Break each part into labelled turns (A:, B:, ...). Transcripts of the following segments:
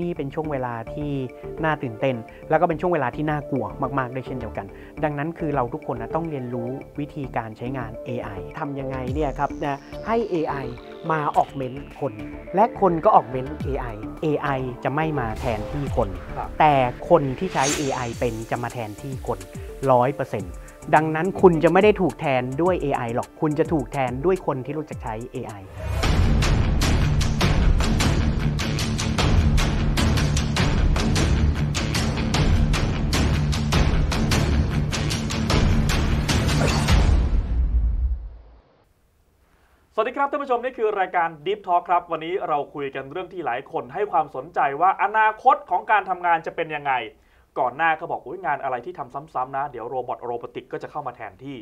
A: นี่เป็นช่วงเวลาที่น่าตื่นเต้น แล้วก็เป็นช่วงเวลาที่น่ากลัวมากๆด้วยเช่นเดียวกัน ดังนั้นคือเราทุกคนนะต้องเรียนรู้วิธีการใช้งาน AI ทำยังไงเนี่ยครับนะให้ AI มาออกเมนคน และคนก็ออกเมน AI AI จะไม่มาแทนที่คน แต่คนที่ใช้ AI เป็นจะมาแทนที่คน100%ดังนั้นคุณจะไม่ได้ถูกแทนด้วย AI หรอก คุณจะถูกแทนด้วยคนที่รู้จักใช้ AI
B: สวัสดีครับท่านผู้ชม นี่คือรายการ Deep Talk ครับ วันนี้เราคุยกันเรื่องที่หลายคนให้ความสนใจว่าอนาคตของการทำงานจะเป็นยังไง ก่อนหน้าเขาบอกอ้ยงานอะไรที่ทำซ้ำๆนะ เดี๋ยวโรบอทโรบอติกก็จะเข้ามาแทนที่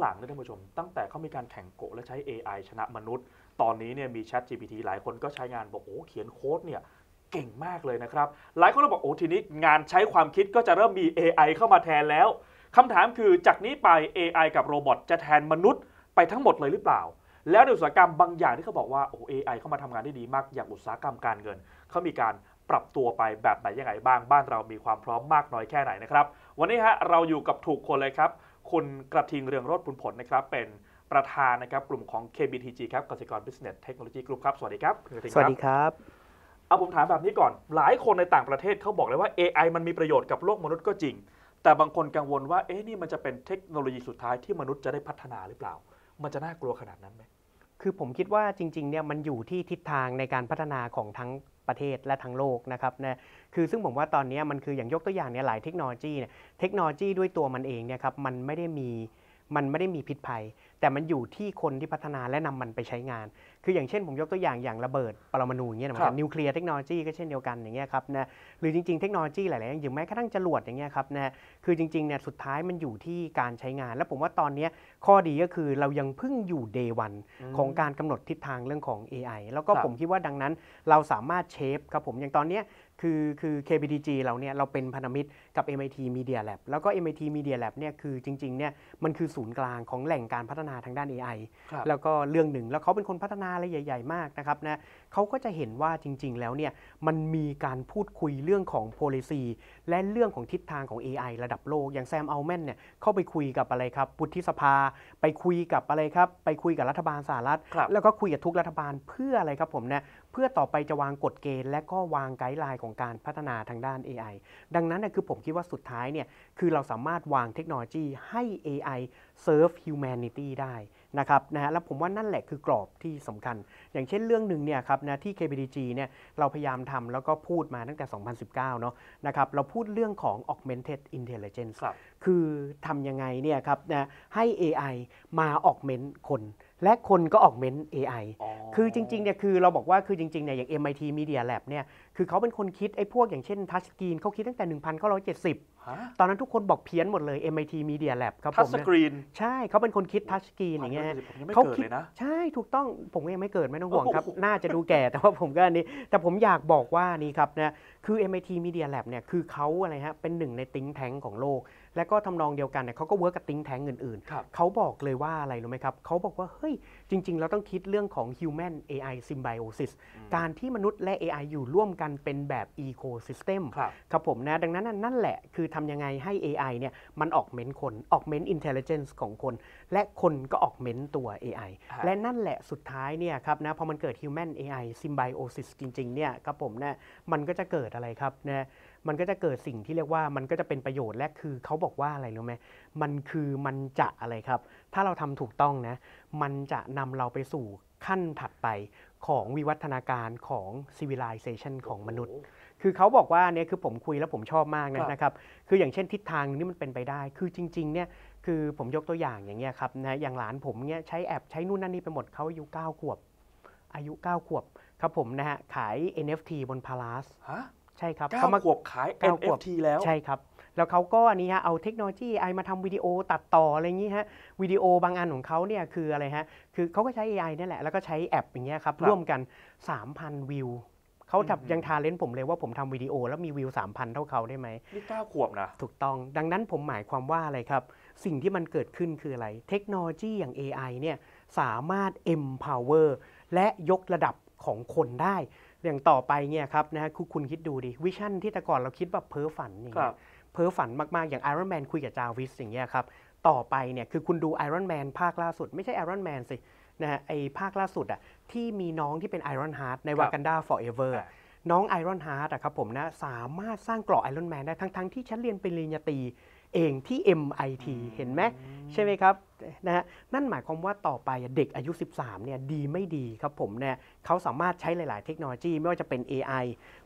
B: หลัง ๆ นะท่านผู้ชม ตั้งแต่เขามีการแข่งโกะและใช้ AI ชนะมนุษย์ ตอนนี้เนี่ยมี Chat GPT หลายคนก็ใช้งานบอก โอ้ เขียนโค้ดเนี่ยเก่งมากเลยนะครับหลายคนก็บอกโอ้ทีนี้งานใช้ความคิดก็จะเริ่มมี AI เข้ามาแทนแล้วคำถามคือจากนี้ไป AI กับโรบอทจะแทนมนุษย์ไปทั้งหมดเลยหรือเปล่าแล้วในอุตสาหกรรมบางอย่างที่เขาบอกว่าโอ้เอไอเข้ามาทำงานได้ดีมาก อย่างอุตสาหกรรมการเงินเขามีการปรับตัวไปแบบไหนยังไงบ้างบ้านเรามีความพร้อมมากน้อยแค่ไหนนะครับ วันนี้ฮะเราอยู่กับถูกคนเลยครับ คุณกระทิงเรืองรถุลผลนะครับเป็นประธานนะครับกลุ่มของ KBTG ครับกสิกร Business Technology Group ครับ สวัสดีครับ สวัสดีครับ เอาผมถามแบบนี้ก่อน หลายคนในต่างประเทศเขาบอกเลยว่า AI มันมีประโยชน์กับโลกมนุษย์ก็จริง แต่บางคนกังวลว่าเอ๊ะนี่มันจะเป็นเทคโนโลยีสุดท้ายที่มนุษย์จะได้พัฒนาหรือเปล่า มันจะน่ากลัวขนาดนั้นไหม
A: คือผมคิดว่าจริงๆ เนี่ยมันอยู่ที่ทิศทางในการพัฒนาของทั้งประเทศและทั้งโลกนะครับนะคือซึ่งผมว่าตอนนี้มันคืออย่างยกตัวอย่างเนี่ยหลายเทคโนโลยีเนี่ยเทคโนโลยีด้วยตัวมันเองเนี่ยครับมันไม่ได้มีมันไม่ได้มีพิษภัย แต่มันอยู่ที่คนที่พัฒนาและนำมันไปใช้งาน คืออย่างเช่นผมยกตัวอย่าง อย่างระเบิดปรมาณูเงี้ยนะครับ นิวเคลียร์เทคโนโลยีก็เช่นเดียวกันอย่างเงี้ยครับนะ หรือจริงๆเทคโนโลยีหลายๆอย่างอย่างแม้กระทั่งจรวดอย่างเงี้ยครับนะ คือจริงๆเนี่ยสุดท้ายมันอยู่ที่การใช้งาน และผมว่าตอนนี้ข้อดีก็คือเรายังพึ่งอยู่เดวันของการกำหนดทิศทางเรื่องของ AI แล้วก็ผมคิดว่าดังนั้นเราสามารถเชฟครับผมอย่างตอนนี้คือคือ KBDG เราเนี่ยเราเป็นพันธมิตรกับ MIT Media Lab แล้วก็ MIT Media Lab เนี่ยคือจริงๆเนี่ยมันคือศูนย์กลางของแหล่งการพัฒนาทางด้าน AI แล้วก็เรื่องหนึ่งแล้วเขาเป็นคนพัฒนาอะไรใหญ่ ๆ มากนะครับนะเขาก็จะเห็นว่าจริงๆ แล้วเนี่ยมันมีการพูดคุยเรื่องของ policy และเรื่องของทิศทางของ AI ระดับโลกอย่างแซมอัลแมนเนี่ยเข้าไปคุยกับอะไรครับบุถิสภาไปคุยกับอะไรครับ ไปคุยกับรัฐบาลสหรัฐ แล้วก็คุยกับทุกรัฐบาลเพื่ออะไรครับผมเนี่ยพื่อต่อไปจะวางกฎเกณฑ์ และก็วางไกด์ไลน์ของการพัฒนาทางด้าน AI ดังนั้นนยคือผมคิดว่าสุดท้ายเนี่ยคือเราสามารถวางเทคโนโลยีให้ AI serve humanity ได้นะครับนะฮะแล้วผมว่านั่นแหละคือกรอบที่สำคัญ อย่างเช่นเรื่องหนึ่งเนี่ยครับนะที่ KBDG เนี่ยเราพยายามทำแล้วก็พูดมาตั้งแต่ 2019เนาะนะครับเราพูดเรื่องของ augmented intelligence คคือทำยังไงเนี่ยครับนะให้ AI มา augment คนและคนก็ออกเม้น AI คือจริงๆ เนี่ย คือเราบอกว่า คือจริงๆ เนี่ย อย่าง MIT Media Lab เนี่ย คือเขาเป็นคนคิดไอ้พวกอย่างเช่นทัชสกรีนเขาคิดตั้งแต่
B: 1970 ตอน
A: นั้นทุกคนบอกเพี้ยนหมดเลย MIT Media Lab ครับผม ทัชสกรีน ใช่ เขาเป็นคนคิดทัชสกรีนอย่างเงี้ยเขาคิดใช่ ถูกต้อง ผมยังไม่เกิดไม่ต้องห่วงครับ น่าจะดูแก่ แต่ว่าผมก็อันนี้ แต่ผมอยากบอกว่านี่ครับนะ คือ MIT Media Lab เนี่ย คือเขาอะไรฮะ เป็นหนึ่งในติ้งแท้งของโลกและก็ทำนองเดียวกันเนี่ยเขาก็เวิร์กกับติ้งแทงอื่นๆเขาบอกเลยว่าอะไรรู้ไหมครับ เขาบอกว่าเฮ้ยจริงๆ เราต้องคิดเรื่องของ human AI symbiosis การที่มนุษย์และ AI อยู่ร่วมกันเป็นแบบ ecosystem ครับครับผมนะ ดังนั้นนั่นแหละคือทำยังไงให้ AI เนี่ยมันออกเมนคนออกเม้นอินเทลเจนซ์ของคน และคนก็ออกเมนตัว AI และนั่นแหละสุดท้ายเนี่ยครับนะพอมันเกิด human AI symbiosis จริงๆ เนี่ยครับผมนะมันก็จะเกิดอะไรครับนะมันก็จะเกิดสิ่งที่เรียกว่ามันก็จะเป็นประโยชน์ และคือเขาบอกว่าอะไรรู้ไหมมันคือมันจะอะไรครับ ถ้าเราทำถูกต้องนะมันจะนำเราไปสู่ขั้นถัดไปของวิวัฒนาการของ civilization ของมนุษย์ คือเขาบอกว่าเนี่ยคือผมคุยแล้วผมชอบมากนะนะครับ คืออย่างเช่นทิศทางนี่มันเป็นไปได้ คือจริงๆเนี่ยคือผมยกตัวอย่างอย่างเงี้ยครับนะอย่างหลานผมเนี่ยใช้แอปใช้นู่นนั่นนี่ไปหมดเขาอายุ9ขวบ อายุ9ขวบครับผมนะฮะขาย NFT บนพาราสใช่ครับเ้าขามาขวบขาย NFT แล้วใช่ครับ แล้วเขาก็อันนี้ฮะเอาเทคโนโลยีไอมาทำวิดีโอตัดต่ออะไรอย่างนี้ฮะวิดีโอบางอันของเขาเนี่ยคืออะไรฮะคือเขาก็ใช้ AI นี่แหละ แล้วก็ใช้แอปอย่างเงี้ยครับรบร่วมกัน 3,000 วิวเขาจับทำยังทาเลนผมเลยว่าผมทำวิดีโอ แล้วมีวิว 3,000 เท่าเขาได้ไหมน
B: ี่เก้าขวบนะ
A: ถูกต้องดังนั้นผมหมายความว่าอะไรครับ สิ่งที่มันเกิดขึ้นคืออะไร เทคโนโลยีอย่าง AI เนี่ยสามารถ empower และยกระดับของคนได้อย่างต่อไปเนี่ยครับนะฮะคุณคุณคิดดูดิ วิชั่นที่แต่ก่อนเราคิดแบบเพ้อฝันอย่างเงี้ยเพ้อฝันมากๆ อย่าง Iron Man คุยกับจาวิสอย่างเงี้ยครับ ต่อไปเนี่ยคือคุณดู Iron Man ภาคล่าสุด ไม่ใช่ Iron Man สินะฮะไอภาคล่าสุดอะที่มีน้องที่เป็น Iron Heart ในากัน Wakanda Forever น้องอรอนฮาร์ดอะครับผมนะสามารถสร้างเกราะไอรอนแมนได้ทั้งๆ ที่ฉันเรียนเป็นปริญญาตรีเองที่ MIT เห็นไหมใช่ไหมครับนะฮะนั่นหมายความว่าต่อไปเด็กอายุ 13เนี่ยดีไม่ดีครับผมเนี่ยเขาสามารถใช้หลายๆเทคโนโลยีไม่ว่าจะเป็น AI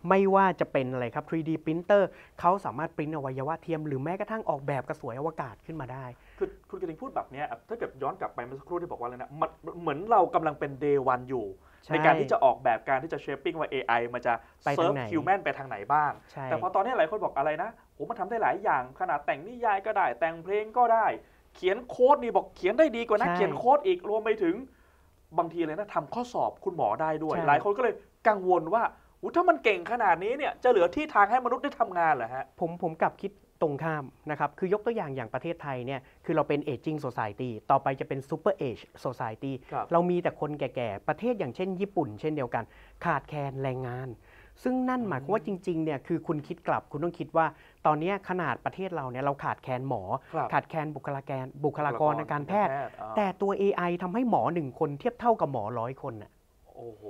A: ไม่ว่าจะเป็นอะไรครับ 3D printer เขาสามารถปริ้นอวัยวะเทียมหรือแม้กระทั่งออกแบบกระสวยอวกาศขึ้นมาได้
B: คือคุณกระิงพูดแบบนี้ถ้าเกิดย้อนกลับไปเมื่อสักครู่ที่บอกว่าอะไรนะเหมือนเรากำลังเป็น day one อยู่ ในการที่จะออกแบบการที่จะเชฟปิ้งว่า AI มันจะเซิร์ฟคิวแมนไปทางไหนบ้างแต่พอตอนนี้หลายคนบอกอะไรนะผมมันทำได้หลายอย่างขนาดแต่งนิยายก็ได้ แต่งเพลงก็ได้ เขียนโค้ดนี่บอกเขียนได้ดีกว่านะเขียนโค้ดอีกรวมไปถึงบางทีเลยนะทำข้อสอบคุณหมอได้ด้วย หลายคนก็เลยกังวลว่าถ้ามันเก่งขนาดนี้เนี่ยจะเหลือที่ทางให้มนุษย์ได้ทำงานเหรอฮะ
A: ผมผมกลับคิดตรงข้ามนะครับคือยกตัวอย่างอย่างประเทศไทยเนี่ยคือเราเป็นเอจิ้งโซซายตี้ต่อไปจะเป็นซูเปอร์เอจโซซายตี้เรามีแต่คนแก่ๆประเทศอย่างเช่น ญี่ปุ่น เช่นเดียวกันขาดแคลนแรงงานซึ่งนั่นหมายความว่าจริงๆ เนี่ยคือคุณคิดกลับคุณต้องคิดว่า ตอนนี้ขนาดประเทศเราเนี่ยเราขาดแคลนหมอ ขาดแคลนบุคลากรบุคลากรในการแพทย์ แต่ตัว AI ทำให้หมอหนึ่งคนเทียบเท่ากับหมอร้อยคนอะโอ้โห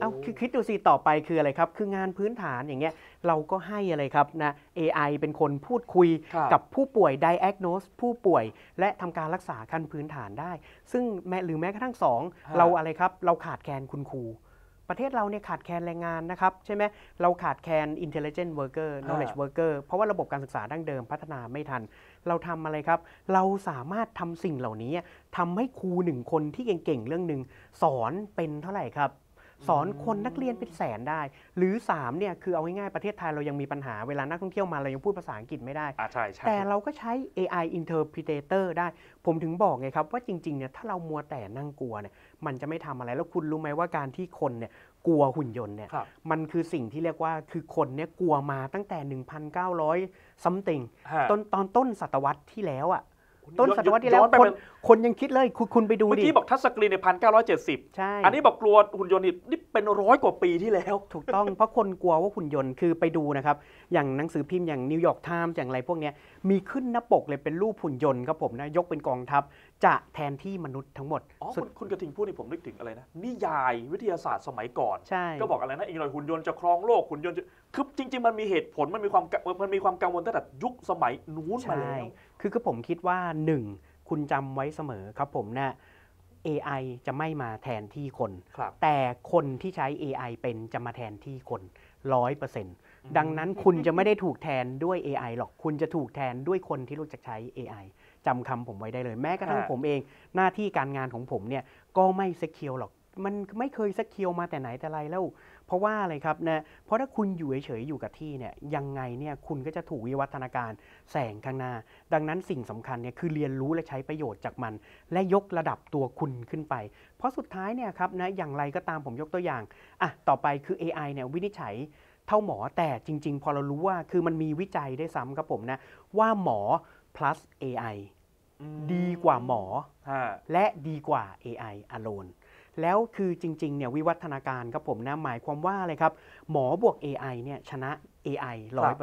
A: เอาคคิดดูสิต่อไปคืออะไรครับ คืองานพื้นฐานอย่างเงี้ย เราก็ให้อะไรครับนะ AI เป็นคนพูดคุยกับผู้ป่วย diagnose ผู้ป่วยและทำการรักษาขั้นพื้นฐานได้ ซึ่งแม้หรือแม้กระทั่งสองเราอะไรครับ เราขาดแคลนคุณครูประเทศเราเนี่ยขาดแคลนแรงงานนะครับใช่ไหมเราขาดแคลน intelligent worker knowledge worker เพราะว่าระบบการศึกษาดั้งเดิมพัฒนาไม่ทัน เราทำอะไรครับ เราสามารถทำสิ่งเหล่านี้ทำให้ครูหนึ่งคนที่เก่งๆ เรื่องหนึ่ง สอนเป็นเท่าไหร่ครับ สอนคนนักเรียนเป็นแสนได้ หรือ3เนี่ยคือเอาง่ายๆประเทศไทยเรายังมีปัญหาเวลานักท่องเที่ยวมาเรายังพูดภาษาอังกฤษไม่ได้ใใชช่่แต่เราก็ใช้ AI interpreter ได้ผมถึงบอกไงครับว่าจริงๆเนี่ยถ้าเรามัวแต่นั่งกลัวเนี่ยมันจะไม่ทำอะไร แล้วคุณรู้ไหมว่าการที่คนเนี่ยกลัวหุ่นยนต์เนี่ย มันคือสิ่งที่เรียกว่า คือคนเนี่ยกลัวมาตั้งแต่ 1,900ซัมติงตอนตอนต้นศตวรรษที่แล้วอะ่ะ
B: ต้นศตวรรษที่แล้วคน
A: คนยังคิดเลยคุณคุณไปดูดิ เมื่อกี้บ
B: อกทัศกรีนในพันเก้าร้อยเจ็ดสิบใช่อันนี้บอกกลัวหุ่นยนต์ นี่เป็นร้อยกว่าปีที่แล้ว
A: ถูกต้อง เพราะคนกลัวว่าหุ่นยนต์คือไปดูนะครับ อย่างหนังสือพิมพ์อย่างนิวยอร์กไทม์อย่างไรพวกนี้มีขึ้นหน้าปกเลยเป็นรูปหุ่นยนต์ครับผมนะ ยกเป็นกองทัพ จะแทนที่มนุษย์ทั้งหมดอ๋อคุณคุณกระทิงพูดนผมนึกถึงอะไรน
B: ะนิยายวิทยาศาสตร์สมัยก่อนใช่ก็บอกอะไรนะอีกหน่อยหุ่นยนต์จะครองโลกหุ่นยนต์คือจริง ๆมันมีเหตุผลมันมีความมันมีความกังวลตั้งแต่ยุคสมัยนู้นมาแล้ว
A: คือคือผมคิดว่า 1. คุณจำไว้เสมอครับผมนะ่ AI จะไม่มาแทนที่คนคแต่คนที่ใช้ AI เป็นจะมาแทนที่คนร้อยเปอร์เซ็นต์ดังนั้นคุณจะไม่ได้ถูกแทนด้วย AI หรอก คุณจะถูกแทนด้วยคนที่รู้จักใช้ AI จำคำผมไว้ได้เลย แม้กระทั่งผมเอง หน้าที่การงานของผมเนี่ยก็ไม่เซ็กเคียวหรอก มันไม่เคยเซ็กเคียวมาแต่ไหนแต่ไรแล้วเพราะว่าอะไรครับนะ เพราะถ้าคุณอยู่เฉยๆอยู่กับที่เนี่ยยังไงเนี่ยคุณก็จะถูกวิวัฒนาการแสงข้างหน้า ดังนั้นสิ่งสำคัญเนี่ยคือเรียนรู้และใช้ประโยชน์จากมัน และยกระดับตัวคุณขึ้นไป เพราะสุดท้ายเนี่ยครับนะอย่างไรก็ตามผมยกตัวอย่างอ่ะต่อไปคือ AI เนี่ยวินิจฉัยเท่าหมอ แต่จริงๆ พอเรารู้ว่าคือมันมีวิจัยได้ซ้ำครับผมนะว่าหมอ plus AI ดีกว่าหมอและดีกว่า AI alone แล้วคือจริงๆ เนี่ยวิวัฒนาการครับผมนะหมายความว่าอะไรครับ หมอบวก AI เนี่ยชนะ AI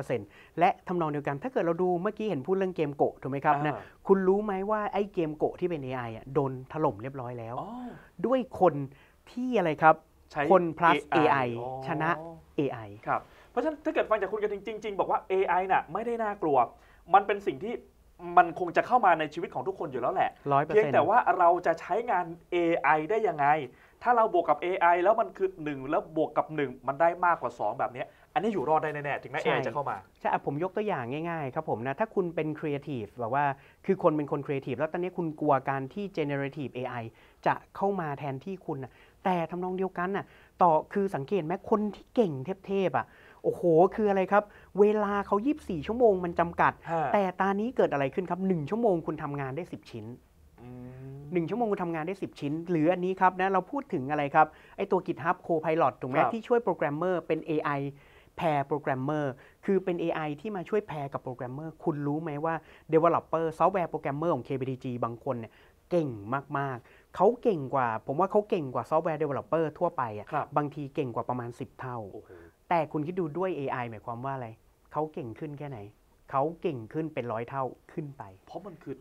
A: 100%และทำนองเดียวกันถ้าเกิดเราดูเมื่อกี้เห็นพูดเรื่องเกมโกะถูกไหมครับนะคุณรู้ไหมว่าไอ้เกมโกะที่เป็น AI อ่ะโดนถล่มเรียบร้อยแล้ว ด้วยคนที่อะไรครับคน plus AI ชนะ AI ครับ
B: เพราะฉะนั้นถ้าเกิดฟังจากคุณกันจริงๆ บอกว่า AI น่ะ ไม่ได้น่ากลัวมันเป็นสิ่งที่มันคงจะเข้ามาในชีวิตของทุกคนอยู่แล้วแหละเพียงแต่ว่าเราจะใช้งาน AI ได้ยังไง ถ้าเราบวกกับ AI แล้วมันคือ 1 แล้วบวกกับ 1 มันได้มากกว่า 2 แบบนี้ อันนี้อยู่รอดได้แน่ๆถึงแม้ AI จะเข้ามา
A: ใช่ผมยกตัวอย่างง่ายๆ ครับผมนะถ้าคุณเป็นครีเอทีฟแบบว่าคือคนเป็นคนครีเอทีฟแล้วตอนนี้คุณกลัวการที่ generative AI จะเข้ามาแทนที่คุณนะแต่ทำนองเดียวกันน่ะ ต่อคือสังเกตไหมคนที่เก่งเทพๆอ่ะโอ้โห คืออะไรครับ เวลาเขา 24 ชั่วโมงมันจำกัด แต่ตอนนี้เกิดอะไรขึ้นครับ 1 ชั่วโมงคุณทำงานได้ 10 ชิ้น หนึ่งชั่วโมงคุณทำงานได้ 10 ชิ้น หรืออันนี้ครับนะ เราพูดถึงอะไรครับ ไอตัวจ i ับโคพาย i l o t ถูกไหม ที่ช่วยโปรแกรมเมอร์เป็น AI แพร์โปรแกรมเมอร์ คือเป็น AI ที่มาช่วยแพร์กับโปรแกรมเมอร์ คุณรู้ไหมว่า Developer ซอฟต์แวร์โปรแกรมเมอร์ของ KBDG บางคนเนี่ยเก่งมากๆเขาเก่งกว่า ผมว่าเขาเก่งกว่าซอฟต์แวร์เดเวลลอปเปอร์ทั่วไปอ่ะ บางทีเก่งกว่าประมาณ 10 เท่าแต่คุณคิดดูด้วย AI หมายความว่าอะไรเขาเก่งขึ้นแค่ไหน เขาเก่งขึ้นเป็นร้อยเท่าขึ้นไป เพราะมันคือ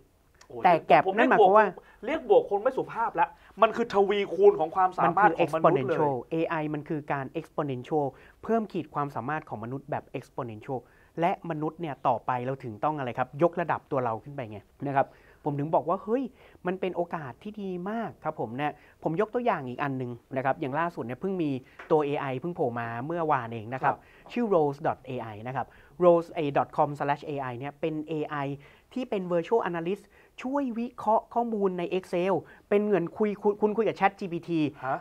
B: แต่แกบนั่นหมายความว่า เรียกบวกคนไม่สุภาพแล้ว มันคือทวีคูณของความสามารถของมนุษย์เลย exponential
A: AI มันคือการ exponential เพิ่มขีดความสามารถของมนุษย์แบบ exponential และมนุษย์เนี่ยต่อไปเราถึงต้องอะไรครับ ยกระดับตัวเราขึ้นไปไงนะครับผมถึงบอกว่าเฮ้ย มันเป็นโอกาสที่ดีมากครับผมเนะผมยกตัวอย่างอีกอันหนึ่งนะครับ อย่างล่าสุดเนี่ยเพิ่งมีตัว AI เพิ่งโผล่มาเมื่อวานเองนะครับ ชื่อ rose.ai นะครับ rose.com/ai เนี่ยเป็น AI ที่เป็น Virtual Analyst ช่วยวิเคราะห์ข้อมูลใน Excel เป็นเหมือนคุยคุณคุยกับ Chat GPT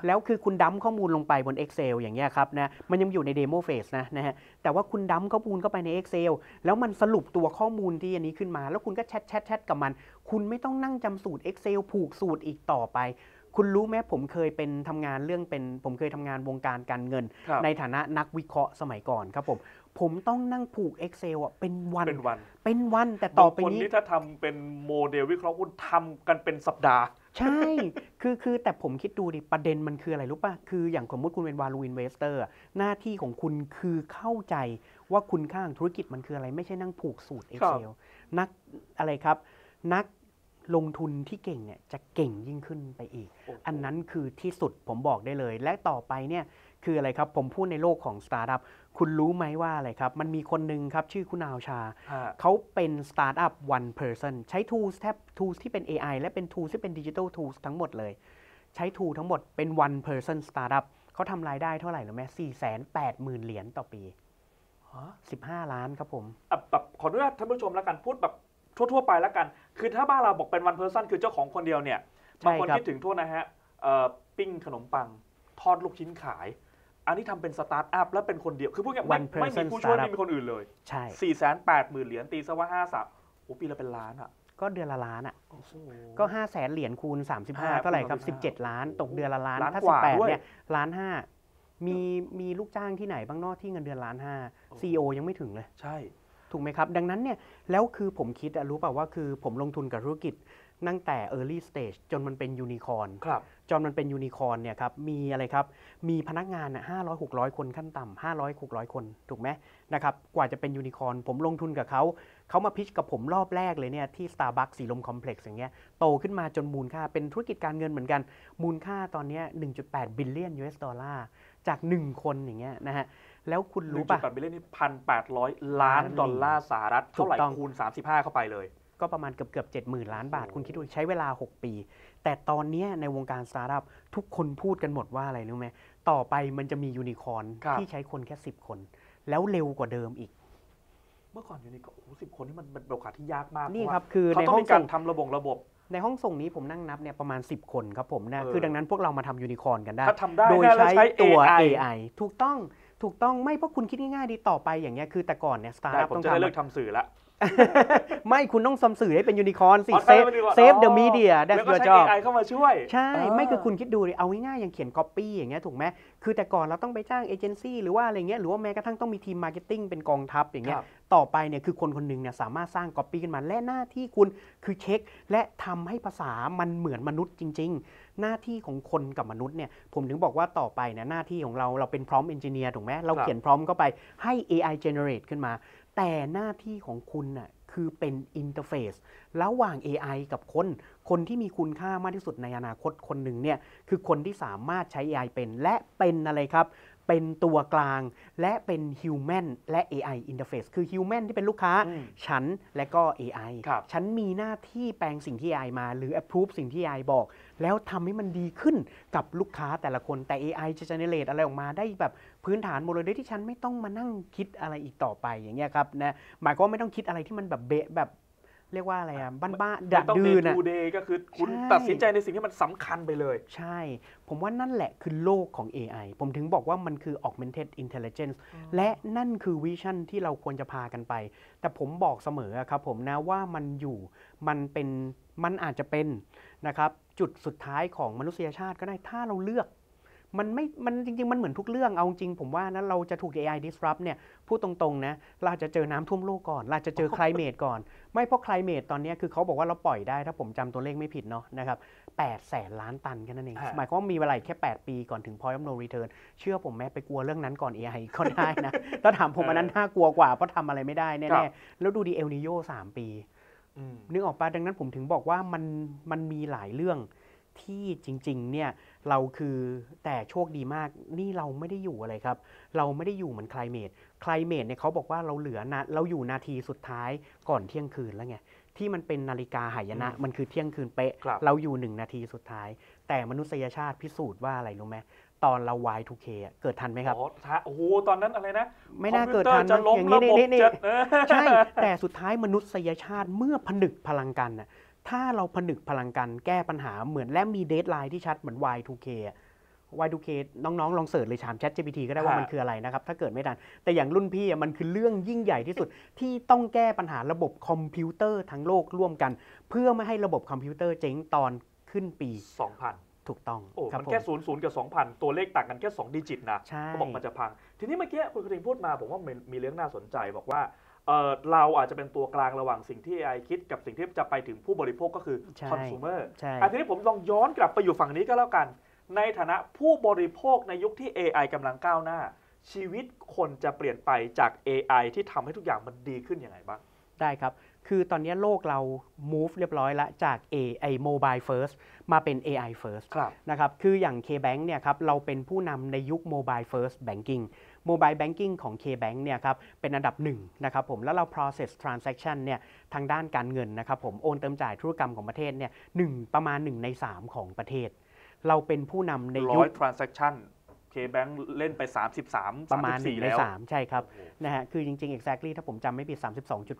A: แล้วคือคุณดั้มข้อมูลลงไปบน Excel อย่างเงี้ยครับนะ มันยังอยู่ในเดโมเฟสนะนะฮะ แต่ว่าคุณดั้มข้อมูลเข้าไปใน Excel แล้วมันสรุปตัวข้อมูลที่อันนี้ขึ้นมา แล้วคุณก็แชทแชทแชทกับมัน คุณไม่ต้องนั่งจำสูตร Excel ผูกสูตรอีกต่อไป คุณรู้ไหมผมเคยเป็นทำงานเรื่องเป็น ผมเคยทำงานวงการการเงิน ในฐานะนักวิเคราะห์สมัยก่อนครับผมผมต้องนั่งผูก Excel อ่ะเป็นวันเป็นวันเป็นวัน แต่ต่อไปนี้คนีถ้า
B: ทำเป็นโมเดล วิเคราะห์หุ้นทำกันเป็นสัปดาห์
A: ใช่คือคือแต่ผมคิดดูดิประเด็นมันคืออะไรรู้ป่ะคืออย่างสมมติคุณเป็นวาลูอินเวสเตอร์หน้าที่ของคุณคือเข้าใจว่าคุณค่าของธุรกิจมันคืออะไร ไม่ใช่นั่งผูกสูตร Excel นักอะไรครับ นักลงทุนที่เก่งเนี่ยจะเก่งยิ่งขึ้นไปอีก อันนั้นคือที่สุดผมบอกได้เลยและต่อไปเนี่ยคืออะไรครับผมพูดในโลกของสตาร์ทอัพคุณรู้ไหมว่าอะไรครับ มันมีคนหนึ่งครับ ชื่อคุณอาวชา เขาเป็นสตาร์ทอัพ one person ใช้ tools แทบ tools ที่เป็น AI และเป็น tools ที่เป็น digital tools ทั้งหมดเลย ใช้ tool ทั้งหมดเป็น one person startup เขาทำรายได้เท่าไหร่หรือไมมสี่แสนแปดหมื่นเหรียญต่อปีสิบห้าล้านครับผม
B: แบบขออนุญาตท่านผู้ชมแล้วกันพูดแบบทั่วๆไปแล้วกัน คือถ้าบ้านเราบอกเป็น one person คือเจ้าของคนเดียวเนี่ยบางคนคิดถึงโทษนะฮะปิ้งขนมปัง ทอดลูกชิ้นขายอันนี้ทำเป็นสตาร์ทอัพแล้วเป็นคนเดียว คือพวกนี้ไม่ไม่มีผู้ช่วยไม่มีคนอื่นเลย ใช่สี่แสนแปดหมื่นเหรียญตีซะว่าห้าสับโอ้ปีละเป็นล้านอ่ะ ก็เดือนล
A: ะล้านอ่ะ ก็ห้าแสนเหรียญคูณสสามิบห้าเท่าไหร่ครับสิบเจ็ดล้าน ตกเดือนละล้านถ้าสิบแปดเนี่ยล้านห้ามีมีลูกจ้างที่ไหนบ้างนอกที่เงินเดือนล้านห้าโอ้ซีอยังไม่ถึงเลย ใช่ ถูกไหมครับดังนั้นเนี่ยแล้วคือผมคิดอะรู้เปล่าว่า คือผมลงทุนกับธุรกิจตั้งแต่ Early Stage จนมันเป็นยูนิคอนครับ จนมันเป็นยูนิคอนเนี่ยครับมีอะไรครับมีพนักงานห้าร้อยหกร้อยคนขั้นต่ำห้าร้อยหกร้อยคนถูกไหมนะครับ กว่าจะเป็นยูนิคอนผมลงทุนกับเขา เขามาพิชกับผมรอบแรกเลยเนี่ยที่ Starbucks สีลมคอมเพล็กซ์อย่างเงี้ยโตขึ้นมาจนมูลค่าเป็นธุรกิจการเงินเหมือนกันมูลค่าตอนนี้ 1.8 บิลเลียนอสดอลลาร์จากงคนอย่างเงี้ยนะฮะแล้วคุณรู้ป่ะปดบ
B: ิลเลียนนี่พันแปดร้อยล้านดอลลาร์สหรัฐเท่าไหร่คูณ 35 เข้าไปเลยก็ประมาณเกือบเกือบเจ็ดห
A: มื่นล้านบาท คุณคิดดูใช้เวลา 6 ปี แต่ตอนนี้ในวงการสตาร์ทอัพทุกคนพูดกันหมดว่าอะไรรู้ไหม ต่อไปมันจะมียูนิคอร์นที่ใช้คนแค่ 10 คน แล้วเร็วกว่าเดิมอีก
B: เมื่อก่อนยูนิคอร์นสิบคนนี่มันเป็นโอกาสที่ยากมากนี่ครับคือ ในห้องการทำระบบระบบ ในห้องส่งนี้ผมนั่งนับเนี่ย
A: ประมาณ 10 คนครับผมนะคือดังนั้นพวกเรามาทำยูนิคอร์นกันได้โดยใช้ตัว AI ถูกต้องถูกต้องไม่เพราะคุณคิดง่ายๆดีต่อไปอย่างเงี้ยคือแต่ก่อนเนี่ยสตาร์ทอัพต้องทำเลิกทำสื่อละไม่คุณต้องอมสื่อให้เป็นยูนิคอร์นสิเซฟเดอะมีเดียได้แลวก็ใช้ AI เข้า
B: มาช่วยใช่ ไม
A: ่คือคุณคิดดูเลยเอาง่ายๆ อย่างเขียนอปปี้อย่างเงี้ยถูกไหมคือแต่ก่อนเราต้องไปจ้างเอเจนซี่หรือว่าอะไรเงี้ยหรือว่าแม้กระทั่งต้องมีทีมมาร์เก็ตติ้งเป็นกองทัพ อย่างเงี้ยต่อไปเนี่ยคือคนคนหนึ่งเนี่ยสามารถสร้างอปปี้ขึ้นมา และหน้าที่คุณคือเช็ค และทำให้ภาษามันเหมือนมนุษย์จริงๆ หน้าที่ของคนกับมนุษย์เนี่ยผมถึงบอกว่าต่อไปเนี่ยหน้าที่ของเราเราเป็นพร้อมเอนจิเนียร์ถูกไหมเราเขียนพร้อมเข้าไปให้ AI generate ขึ้นมาแต่หน้าที่ของคุณน่ะคือเป็นอินเทอร์เฟซระหว่าง AI กับคน คนที่มีคุณค่ามากที่สุดในอนาคตคนหนึ่งเนี่ยคือคนที่สามารถใช้ AI เป็นและเป็นอะไรครับเป็นตัวกลางและเป็น Human และ AI Interface คือ Human ที่เป็นลูกค้า ฉัน และก็ AI ฉันมีหน้าที่แปลงสิ่งที่ AI มา หรือ approve สิ่งที่ AI บอก แล้วทำให้มันดีขึ้นกับลูกค้าแต่ละคนแต่ AI จะ generate อะไรออกมาได้แบบพื้นฐานโมดเลดยที่ฉันไม่ต้องมานั่งคิดอะไรอีกต่อไปอย่างเงี้ยครับนะหมายก็ไม่ต้องคิดอะไรที่มันแบบเบะแบบเรียกว่าอะไรอ่ะ บ้านบ้าดัดดื้อนะทูเด
B: ย์ก็คือ คุณตัดสินใจ
A: ในสิ่งที่มันสำคัญไปเลย ใช่ ผมว่านั่นแหละคือโลกของ AI ผมถึงบอกว่ามันคือ augmented intelligence และนั่นคือวิชั่นที่เราควรจะพากันไป แต่ผมบอกเสมอครับผมนะว่ามันอยู่มันเป็นมันอาจจะเป็นนะครับจุดสุดท้ายของมนุษยชาติก็ได้ถ้าเราเลือกมันไม่ มันจริงๆ มันเหมือนทุกเรื่อง เอาจริงผมว่านะเราจะถูก AI disrupt เนี่ยพูดตรงๆนะเราจะเจอน้ำท่วมโลกก่อน เราจะเจอ climate ก่อน ไม่เพราะ climate ตอนนี้คือเขาบอกว่าเราปล่อยได้ ถ้าผมจำตัวเลขไม่ผิดเนาะนะครับแปดแสนล้านตันกันนั่นเองหมายความว่ามีเวลาแค่ 8 ปีก่อนถึง point of no return เชื่อผมแม้ไปกลัวเรื่องนั้นก่อน AI ก็ได้นะ ถ้าถามผมอันนั้นน่ากลัวกว่าเพราะทำอะไรไม่ได้แน่ๆแล้วดูดีเอลนิโยสามปีนึกออกปะดังนั้นผมถึงบอกว่ามันมันมีหลายเรื่องที่จริงๆเนี่ยเราคือแต่โชคดีมากนี่เราไม่ได้อยู่อะไรครับ เราไม่ได้อยู่เหมือนไคลเมดไคลเมดเนี่ยเขาบอกว่าเราเหลือนะเราอยู่นาทีสุดท้ายก่อนเที่ยงคืนแล้วไงที่มันเป็นนาฬิกาหายนะมันคือเที่ยงคืนเป๊ะเราอยู่หนึ่งนาทีสุดท้าย แต่มนุษยชาติพิสูจน์ว่าอะไรรู้ไหมตอนเรา Y2K เกิดทันไหมครับโอ้
B: โหตอนนั้นอะไรนะ ไม่น่าเกิดทันจะล้มระบบใช่แต่
A: สุดท้ายมนุษยชาติเมื่อผนึกพลังกันน่ะถ้าเราผนึกพลังกันแก้ปัญหาเหมือนและมีเดทไลน์ที่ชัดเหมือน Y2K Y2K น้องๆ ลองเสิร์ชเลยถาม ChatGPT ก็ได้ว่ามันคืออะไรนะครับ ถ้าเกิดไม่ทัน แต่อย่างรุ่นพี่มันคือเรื่องยิ่งใหญ่ที่สุด ที่ต้องแก้ปัญหาระบบคอมพิวเตอร์ทั้งโลกร่วมกัน เพื่อไม่ให้ระบบคอมพิวเตอร์เจ๊งตอนขึ้นปี 2000 ถูกต้องโอ้มันแค่ศูน
B: ย์ศูนย์กับ2,000 ตัวเลขต่างกันแค่2ดิจิตนะเขาบอกมันจะพัง ทีนี้เมื่อกี้คุณกระทิงพูดมาผมว่ามีเรื่องน่าสนใจบอกว่าเราอาจจะเป็นตัวกลางระหว่างสิ่งที่ AI คิดกับสิ่งที่จะไปถึงผู้บริโภคก็คือคอน sumer ใช่อันทีนี้ผมลองย้อนกลับไปอยู่ฝั่งนี้ก็แล้วกัน ในฐานะผู้บริโภคในยุคที่ AI กำลังก้าวหน้า ชีวิตคนจะเปลี่ยนไปจาก AI ที่ทำให้ทุกอย่างมันดีขึ้นยังไงบ้าง
A: ได้ครับ คือตอนนี้โลกเรา move เรียบร้อยแล้วจาก AI mobile first มาเป็น AI first ครับนะครับ คืออย่าง KBank เนี่ยครับ เราเป็นผู้นำในยุค mobile first banking โมบายแบงกิ้งของ KBank เนี่ยครับเป็นอันดับหนึ่งนะครับผมแล้วเรา process transaction เนี่ยทางด้านการเงินนะครับผมโอนเติมจ่ายธุรกรรมของประเทศเนี่ยหประมาณ 1 ใน 3 ของประเทศ เราเป็นผู้นำในยุค
B: transaction แบงค์เล่นไป 33ประมาณ4ใน3ใช่ครับ
A: นะฮะคือจริงๆ exactly ถ้าผมจำไม่ผิด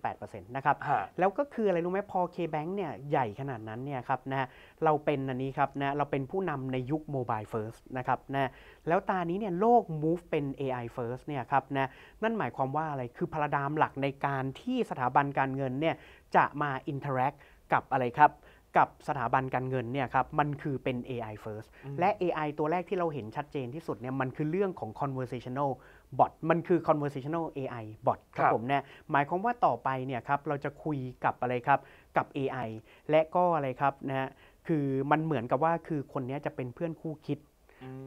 A: 32.8%นะครับแล้วก็คืออะไรรู้ไหมพอ KBank เนี่ยใหญ่ขนาดนั้นเนี่ยครับนะเราเป็นอันนี้ครับนะเราเป็นผู้นำในยุค mobile first นะครับนะแล้วตานี้เนี่ยโลก move เป็น AI first เนี่ยครับนะนั่นหมายความว่าอะไรคือพรดามหลักในการที่สถาบันการเงินเนี่ยจะมา interact กับอะไรครับกับสถาบันการเงินเนี่ยครับมันคือเป็น AI first และ AI ตัวแรกที่เราเห็นชัดเจนที่สุดเนี่ยมันคือเรื่องของ conversational bot มันคือ conversational AI bot ครับผมเนี่ยหมายความว่าต่อไปเนี่ยครับเราจะคุยกับอะไรครับกับ AI และก็อะไรครับนะคือมันเหมือนกับว่าคือคนนี้จะเป็นเพื่อนคู่คิด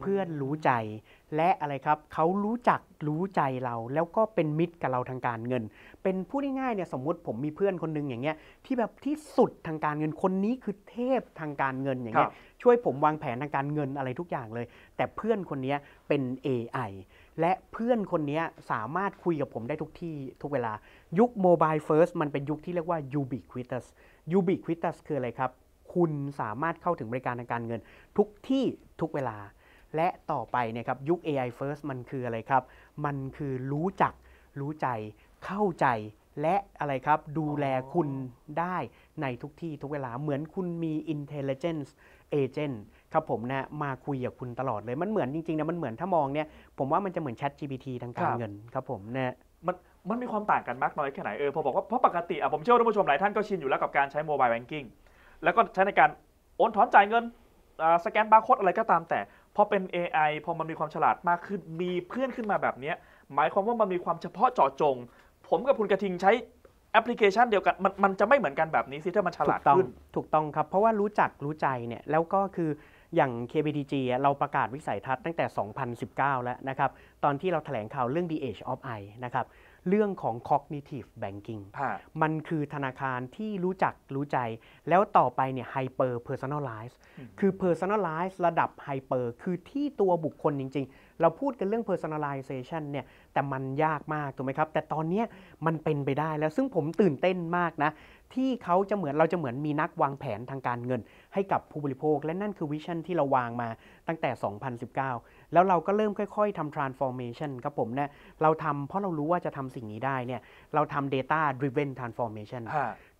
A: เพื่อนรู้ใจและอะไรครับเขารู้จักรู้ใจเราแล้วก็เป็นมิตรกับเราทางการเงิน เป็นผู้ง่ายๆเนี่ยสมมติผมมีเพื่อนคนนึงอย่างเงี้ยที่แบบที่สุดทางการเงินคนนี้คือเทพทางการเงินอย่างเงี้ยช่วยผมวางแผนทางการเงินอะไรทุกอย่างเลย แต่เพื่อนคนนี้เป็น AI และเพื่อนคนนี้สามารถคุยกับผมได้ทุกที่ ทุกเวลา ยุคโมบายเฟิร์สมันเป็นยุคที่เรียกว่า ubiquitous ubiquitous คืออะไรครับ คุณสามารถเข้าถึงบริการทางการเงิน ทุกที่ทุกเวลาและต่อไปนะครับยุค AI first มันคืออะไรครับ มันคือรู้จักรู้ใจเข้าใจและอะไรครับดูแลคุณได้ในทุกที่ทุกเวลาเหมือนคุณมี intelligence agent ครับผมนะมาคุยกับคุณตลอดเลย มันเหมือนจริงๆนะมันเหมือนถ้ามองเนี่ยผมว่ามันจะเหมือน Chat GPT ทางการเงินครับผมนะ
B: มันมันมีความต่างกันมากน้อยแค่ไหนเออผมบอกว่าเพราะปกติอ่ะผมเชื่อท่านผู้ชมหลายท่านก็ชินอยู่แล้วกับการใช้โมบายแบงกิ้งแล้วก็ใช้ในการโอนถอนจ่ายเงินสแกนบาร์โค้ดอะไรก็ตามแต่อเป็น AI พอมันมีความฉลาดมากขึ้น มีเพื่อนขึ้นมาแบบนี้ หมายความว่ามันมีความเฉพาะเจาะจง ผมกับคุณกระทิงใช้แอปพลิเคชันเดียวกัน มัน มันจะไม่เหมือนกันแบบนี้ซิถ้ามันฉลาดขึ้น
A: ถูกต้องครับ เพราะว่ารู้จักรู้ใจเนี่ยแล้วก็คืออย่าง KBDG เราประกาศวิสัยทัศน์ตั้งแต่ 2019 แล้วนะครับตอนที่เราถแถลงข่าวเรื่อง The Age of I นะครับเรื่องของ cognitive banking มันคือธนาคารที่รู้จักรู้ใจ แล้วต่อไปเนี่ย hyper personalize คือ personalize ระดับ hyper คือที่ตัวบุคคลจริง ๆ เราพูดกันเรื่อง personalization เนี่ย แต่มันยากมาก ถูกไหมครับ แต่ตอนนี้มันเป็นไปได้แล้ว ซึ่งผมตื่นเต้นมากนะที่เขาจะเหมือนเราจะเหมือนมีนักวางแผนทางการเงินให้กับผู้บริโภคและนั่นคือวิชั่นที่เราวางมาตั้งแต่ 2019 แล้วเราก็เริ่มค่อยๆทำ transformation ครับผมเนะเราทำเพราะเรารู้ว่าจะทำสิ่งนี้ได้เนี่ยเราทำ data driven transformation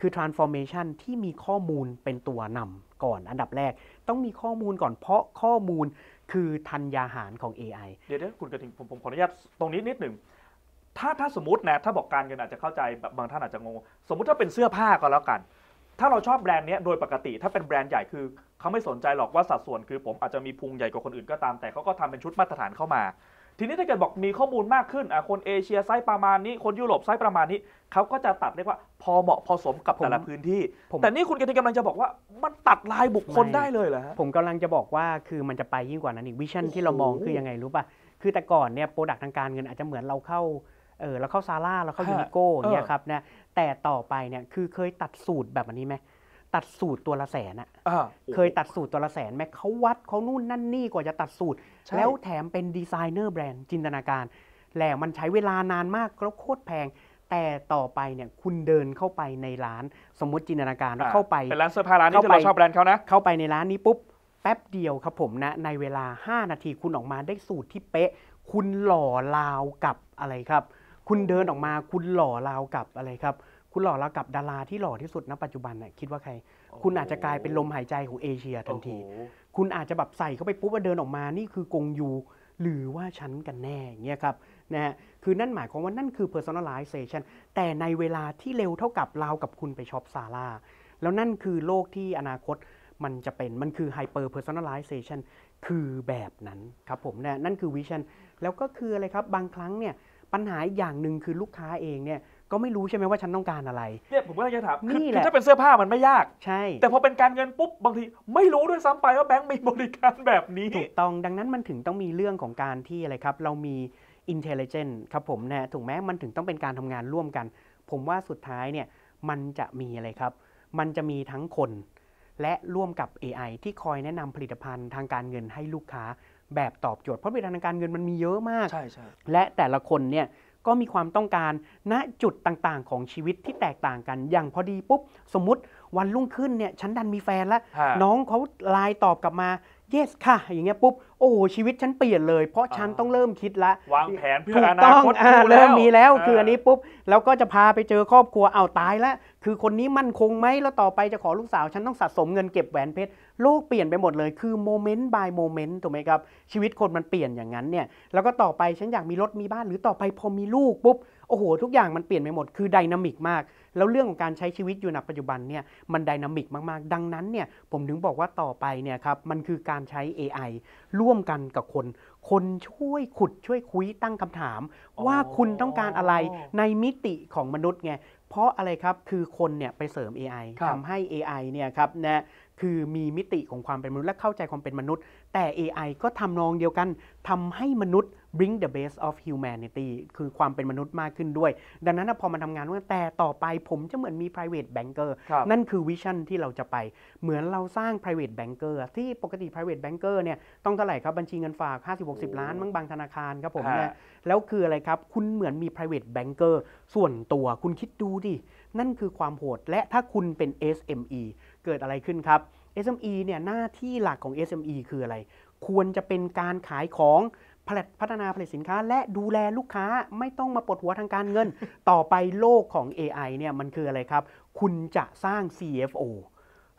A: คือ transformation ที่มีข้อมูลเป็นตัวนำก่อนอันดับแรก ต้องมีข้อมูลก่อนเพราะข้อมูลคือทัน
B: ยาหารของ AI เดี๋ยวเดี๋ยวคุณกระถิงผมผมขออนุญาตตรงนี้นิดหนึ่งถ้าถ้าสมมตินะถ้าบอกการเงินอาจจะเข้าใจบางท่านอาจจะงงสมมุติถ้าเป็นเสื้อผ้าก็แล้วกัน ถ้าเราชอบแบรนด์นี้โดยปกติ ถ้าเป็นแบรนด์ใหญ่คือเขาไม่สนใจหรอกว่าสัดส่วนคือ ผมอาจจะมีพุงใหญ่กว่าคนอื่นก็ตามแต่เขาก็ทำเป็นชุดมาตรฐานเข้ามา ทีนี้ถ้าเกิดบอกมีข้อมูลมากขึ้นคนเอเชียไซส์ประมาณนี้คนยุโรปไซส์ประมาณนี้เขาก็จะตัดเรียกว่าพอเหมาะพอสมกับแต่ละพื้นที่แต่นี่คุณกติกำลังจะบอกว่ามันตัดลายบุคคลได้เลยเหรอผมกำลัง
A: จะบอกว่าคือม
B: ันจะไปยิ่งกว่านั้นอีกวิชั่นที่เรามองคือยังไง
A: รู้ป่ะคือแต่ก่อนเนี่ยโปรดักทางการเงินอาจจะเหมือนเราเข้าเออแล้วเข้าซาร่าแล้วเข้ายูนิโก้เนี่ยครับนะแต่ต่อไปเนี่ยคือเคยตัดสูตรแบบอันนี้ไหมตัดสูตรตัวละแสนอะเคยตัดสูตรตัวละแสนไหมเขาวัดเขานู่นนั่นนี่กว่าจะตัดสูตร แล้วแถมเป็นดีไซเนอร์แบรนด์จินตนาการ แล้วมันใช้เวลานานมากแล้วโคตรแพง แต่ต่อไปเนี่ยคุณเดินเข้าไปในร้านสมมติจินตนาการเข้าไป เป็นร้านเสื้อผ้าร้านนี้เราชอบแบรนด์เขานะเข้าไปในร้านนี้ปุ๊บแป๊บเดียวครับผมนะในเวลา 5 นาทีคุณออกมาได้สูตรที่เป๊ะ คุณหล่อลาวกับอะไรครับคุณเดินออกมาคุณหล่อราวกับอะไรครับ คุณหล่อราวกับดารา ที่หล่อที่สุดณปัจจุบันน่ะคิดว่าใคร คุณอาจจะกลายเป็นลมหายใจของเอเชียทันที คุณอาจจะแบบใส่เข้าไปปุ๊บว่าเดินออกมานี่คือกงยูหรือว่าฉันกันแน่เงี้ยครับนะฮะคือนั่นหมายความว่านั่นคือ personalization แต่ในเวลาที่เร็วเท่ากับเรากับคุณไปช็อปซาร่าแล้วนั่นคือโลกที่อนาคตมันจะเป็นมันคือ hyper personalization คือแบบนั้นครับผมนะนั่นคือวิชั่นแล้วก็คืออะไรครับบางครั้งเนี่ยปัญหาอย่างหนึ่งคือลูกค้าเอ
B: งเนี่ยก็ไม่รู้ใช่ไหมว่าฉันต้องการอะไรเนี่ยผมก็เลยจะถามคือนี่แหละถ้าเป็นเสื้อผ้ามันไม่ยากใช่ แต่พอเป็นการเงินปุ๊บ บางทีไม่รู้ด้วยซ้ำไปว่าแบงก์มีบริการแบบนี้ ถูกต้อง ดังนั้นมันถึง
A: ต้องมีเรื่องของการที่อะไรครับ เรามีินเทลเลเจนต์ครับผมนะถูกไหมมันถึงต้องเป็นการทำงานร่วมกัน ผมว่าสุดท้ายเนี่ยมันจะมีอะไรครับ มันจะมีทั้งคน และร่วมกับ AI ที่คอยแนะนำผลิตภัณฑ์ ทางการเงินให้ลูกค้าแบบตอบโจทย์เพราะเวลาทางการเงินมันมีเยอะมากใช่ใชและแต่ละคนเนี่ยก็มีความต้องการณจุดต่างๆ ของชีวิตที่แตกต่างกันอย่างพอดีปุ๊บ สมมติวันรุ่งขึ้นเนี่ยฉันดันมีแฟนแล้วน้องเขาไลน์ตอบกลับมา yes ค่ะ อย่างเงี้ยปุ๊บโอ้โหชีวิตฉันเปลี่ยนเลย เพราะฉันต้องเริ่มคิดละ
B: วางแผนเพื่ออนาคตเริ่มมีแล้วคืออันน
A: ี้ปุ๊บแล้วก็จะพาไปเจอครอบครัวเอาตายละคือคนนี้มั่นคงไหมแล้วต่อไปจะขอลูกสาว ฉันต้องสะสมเงินเก็บแหวนเพชร โลกเปลี่ยนไปหมดเลย คือโมเมนต์บายโมเมนต์ถูกไหมครับ ชีวิตคนมันเปลี่ยนอย่างนั้นเนี่ยแล้วก็ต่อไปฉันอยากมีรถมีบ้านหรือต่อไปพอมีลูกปุ๊บโอ้โห ทุกอย่างมันเปลี่ยนไปหมดคือดินามิกมาก แล้วเรื่องของการใช้ชีวิตอยู่ในปัจจุบันเนี่ยมันดินามิกมาก ๆ ดังนั้นเนี่ยผมถึงบอกว่าต่อไปเนี่ยครับมันคือการใช้ AI ร่วมกันกับคน คนช่วยขุดช่วยคุยตั้งคำถาม ว่าคุณต้องการอะไรในมิติของมนุษย์ไงเพราะอะไรครับ คือคนเนี่ย ไปเสริม AI ทำให้ AI เนี่ยครับนะคือมีมิติของความเป็นมนุษย์และเข้าใจความเป็นมนุษย์ แต่ AI ก็ทำนองเดียวกัน ทำให้มนุษย์ bring the best of humanity คือความเป็นมนุษย์มากขึ้นด้วย ดังนั้นพอมาทำงานว่าแต่ต่อไปผมจะเหมือนมี private banker นั่นคือวิชั่นที่เราจะไปเหมือนเราสร้าง private banker ที่ปกติ private banker เนี่ยต้องเท่าไหร่ครับบัญชีเงินฝาก 50-60 ล้านบางบางธนาคารครับผมนยแล้วคืออะไรครับ คุณเหมือนมี private banker ส่วนตัวคุณคิดดูดินั่นคือความโหดและถ้าคุณเป็น SME เกิดอะไรขึ้นครับ SME เนี่ยหน้าที่หลักของ SME คืออะไร ควรจะเป็นการขายของผลิตพัฒนาผลิตสินค้า และดูแลลูกค้าไม่ต้องมาปวดหัวทางการเงิน ต่อไปโลกของ AI เนี่ยมันคืออะไรครับ คุณจะสร้าง CFO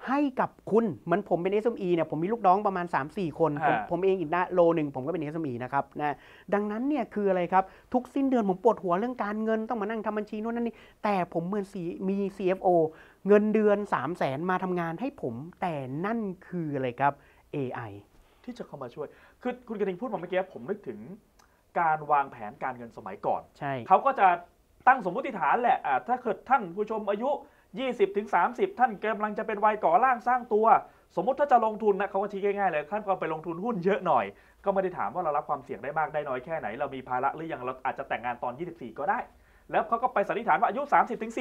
A: ให้กับคุณ เหมือนผมเป็น SME เนี่ยผมมีลูกน้องประมาณ 3-4 คน ผมผมเองอีกนะโลหนึ่งผมก็เป็น SME นะครับนะดังนั้นเนี่ยคืออะไรครับ ทุกสิ้นเดือนผมปวดหัวเรื่องการเงินต้องมานั่งทำบัญชีโน่นนั่นนี่แต่ผมเหมือนมี CFO เงินเดือน 3 0 0แสนมาทำงานให้
B: ผม แต่นั่นคืออะไรครับ AI ที่จะเข้ามาช่วย คือคุณกระดิงพูดมาเมื่อกี้ ผมนึกถึงการวางแผนการเงินสมัยก่อนใช่เขาก็จะตั้งสมมติฐานแหละอ่าถ้าเกิดท่านผู้ชมอายุ 20-30ถึง30ท่านกำลังจะเป็นวัยก่อร่างสร้างตัว สมมติถ้าจะลงทุนนะเขาก็ชี้ง่ายๆเลยท่านก็ไปลงทุนหุ้นเยอะหน่อยก็ไม่ได้ถามว่าเรารับความเสี่ยงได้มากได้น้อยแค่ไหน เรามีภาระหรือยังเราอาจจะแต่งงานตอน 24 ก็ได้ แล้วเขาก็ไปสันนิษฐานว่าอายุ 30-40ถึง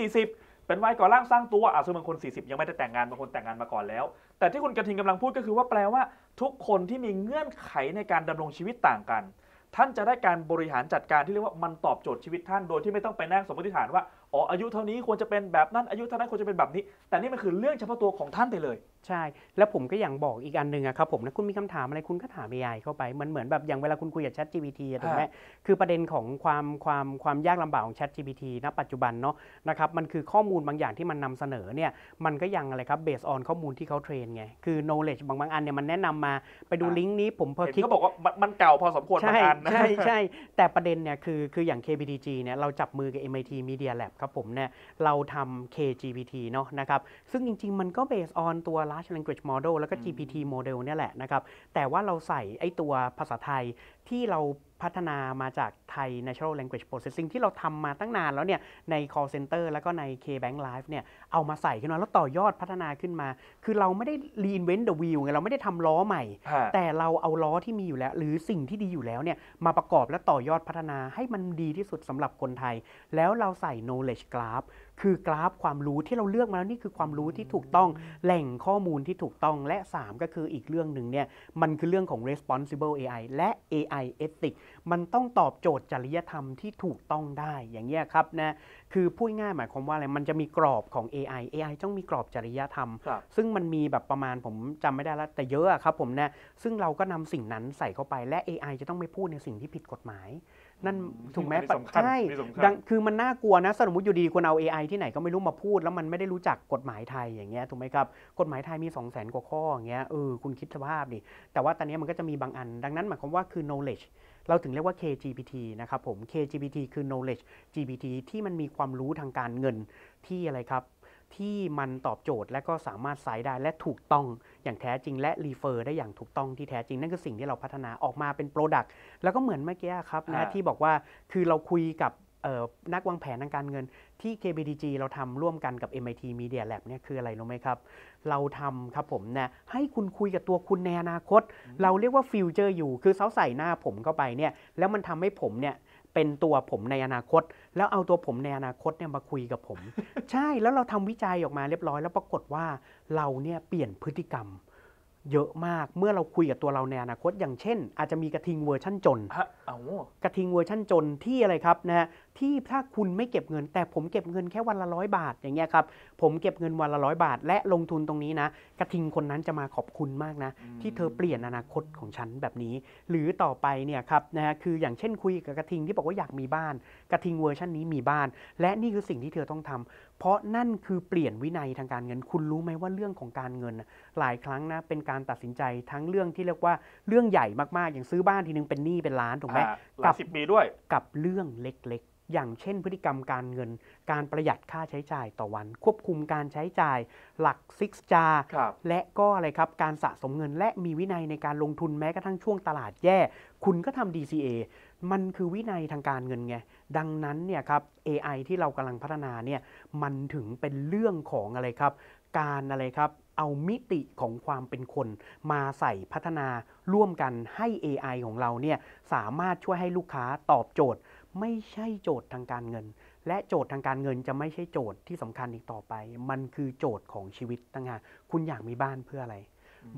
B: เป็นวัยก่อร่างสร้างตัวอาจจะบางคน 40 ยังไม่ได้แต่งงานบางคนแต่งงานมาก่อนแล้ว แต่ที่คุณกระทิงกำลังพูดก็คือว่าแปลว่า ทุกคนที่มีเงื่อนไขในการดำรงชีวิตต่างกัน ท่านจะได้การบริหารจัดการที่เรียกว่ามันตอบโจทย์ชีวิตท่าน โดยที่ไม่ต้องไปนั่งสมมติฐานว่า อ๋อ อายุเท่านี้ควรจะเป็นแบบนั้น อายุเท่านั้นควรจะเป็นแบบนี้ แต่นี่มันคือเรื่องเฉพาะตัวของท่านไปเลยใช่ แล้วผมก็อย่าง
A: บอกอีกอันหนึ่งครับผมนะคุณมีคำถามอะไรคุณก็ถาม AI เข้าไป มันเหมือนแบบอย่างเวลาคุณคุยกับ Chat GPT ถูกไหมคือประเด็นของความความความยากลำบากของ Chat GPT ณ ปัจจุบันเนาะ นะครับ มันคือข้อมูลบางอย่างที่มันนำเสนอเนี่ย มันก็ยังอะไรครับเบสออนข้อมูลที่เขาเทรนไง คือ knowledge บางบางอันเนี่ยมันแนะนำมา ไปดูลิงก์นี้ผมพอคลิกเขาบอกว่า
B: มันเก่าพอสมควรบางอันนะใช่ใช่
A: แต่ประเด็นเนี่ยคือคืออย่าง k b t g เนี่ย เราจับมือกับ MIT Media Lab ครับผมเนี่ย เราทำ KGPT เนาะนะครับ ซึ่งจริง ๆ มันก็เบสออนตัว large language model แล้วก็ GPT model เนี่ยแหละนะครับ แต่ว่าเราใส่ไอตัวภาษาไทยที่เราพัฒนามาจากไทย natural language processing ที่เราทำมาตั้งนานแล้วเนี่ยใน call center แล้วก็ใน KBank Live เนี่ยเอามาใส่ขึ้นมา แล้วต่อยอดพัฒนาขึ้นมา คือเราไม่ได้ reinvent the wheel งเราไม่ได้ทำล้อใหม่ แต่เราเอาล้อที่มีอยู่แล้ว หรือสิ่งที่ดีอยู่แล้วเนี่ยมาประกอบและต่อยอดพัฒนาให้มันดีที่สุดสำหรับคนไทย แล้วเราใส่ knowledge graph คือกราฟความรู้ที่เราเลือกมาแล้วนี่คือความรู้ที่ถูกต้องแหล่งข้อมูลที่ถูกต้องและ 3 ก็คืออีกเรื่องหนึ่งเนี่ยมันคือเรื่องของ responsible AI และ AI ethics มันต้องตอบโจทย์จริยธรรมที่ถูกต้องได้อย่างนี้ครับนะคือพูดง่ายหมายความว่าอะไรมันจะมีกรอบของ AI AI ต้องมีกรอบจริยธรรมซึ่งมันมีแบบประมาณผมจำไม่ได้แล้วแต่เยอะครับผมนะซึ่งเราก็นำสิ่งนั้นใส่เข้าไปและ AI จะต้องไม่พูดในสิ่งที่ผิดกฎหมายนั่นถูกไหมปัจจัยดังคือมันน่ากลัวนะ สมมติอยู่ดีคนเอา AI ที่ไหนก็ไม่รู้มาพูด แล้วมันไม่ได้รู้จักกฎหมายไทยอย่างเงี้ย ถูกไหมครับ กฎหมายไทยมี 2 0 0 0 0 0กว่าข้ออย่างเงี้ย เออคุณคิดสภาพดิ แต่ว่าตอนนี้มันก็จะมีบางอัน ดังนั้นหมายความว่าคือ knowledge เราถึงเรียกว่า KGPT นะครับผม KGPT คือ knowledge GPT ที่มันมีความรู้ทางการเงินที่อะไรครับที่มันตอบโจทย์และก็สามารถไซด์ได้ และถูกต้องอย่างแท้จริง และรีเฟอร์ได้อย่างถูกต้องที่แท้จริง นั่นคือสิ่งที่เราพัฒนาออกมาเป็นโปรดักต์แล้วก็เหมือนเมื่อกี้ครับนะที่บอกว่าคือเราคุยกับนักวางแผนทางการเงิน ที่ KBDG เราทำร่วมกันกับ MIT Media Lab เนี่ยคืออะไรรู้ไหมครับ เราทำครับผมนะให้คุณคุยกับตัวคุณในอนาคต เราเรียกว่าฟิวเจอร์อยู่ คือเขาใส่หน้าผมเข้าไปเนี่ยแล้วมันทำให้ผมเนี่ยเป็นตัวผมในอนาคต แล้วเอาตัวผมในอนาคตเนี่ยมาคุยกับผม ใช่แล้วเราทำวิจัยออกมาเรียบร้อยแล้วปรากฏว่าเราเนี่ยเปลี่ยนพฤติกรรม เยอะมากเมื่อเราคุยกับตัวเราในอนาคต อย่างเช่น อาจจะมีกระทิงเวอร์ชั่นจนกระทิงเวอร์ชั่นจนที่อะไรครับนะฮะที่ถ้าคุณไม่เก็บเงินแต่ผมเก็บเงินแค่วันละร้อยบาทอย่างเงี้ยครับผมเก็บเงินวันละร้อยบาทและลงทุนตรงนี้นะ กระทิงคนนั้นจะมาขอบคุณมากนะ ที่เธอเปลี่ยนอนาคตของฉันแบบนี้ หรือต่อไปเนี่ยครับนะฮะคืออย่างเช่นคุยกับกระทิงที่บอกว่าอยากมีบ้าน กระทิงเวอร์ชันนี้มีบ้าน และนี่คือสิ่งที่เธอต้องทำ เพราะนั่นคือเปลี่ยนวินัยทางการเงินคุณรู้ไหมว่าเรื่องของการเงินหลายครั้งนะเป็นการตัดสินใจทั้งเรื่องที่เรียกว่าเรื่องใหญ่มากๆอย่างซื้อบ้านทีนึงเป็นหนี้เป็นล้านถูกไหมกับสิบปีด้วยกับเรื่องเล็กอย่างเช่นพฤติกรรมการเงิน การประหยัดค่าใช้จ่ายต่อวัน ควบคุมการใช้จ่ายหลักซิกจาและก็อะไรครับการสะสมเงินและมีวินัยในการลงทุนแม้กระทั่งช่วงตลาดแย่ คุณก็ทำ DCA มันคือวินัยทางการเงินไง ดังนั้นเนี่ยครับ AI ที่เรากำลังพัฒนาเนี่ยมันถึงเป็นเรื่องของอะไรครับ การอะไรครับ เอามิติของความเป็นคน มาใส่พัฒนาร่วมกันให้ AI ของเราเนี่ยสามารถช่วยให้ลูกค้าตอบโจทย์ไม่ใช่โจทย์ทางการเงิน และโจทย์ทางการเงินจะไม่ใช่โจทย์ที่สำคัญอีกต่อไป มันคือโจทย์ของชีวิตต่างหากคุณอยากมีบ้านเพื่ออะไร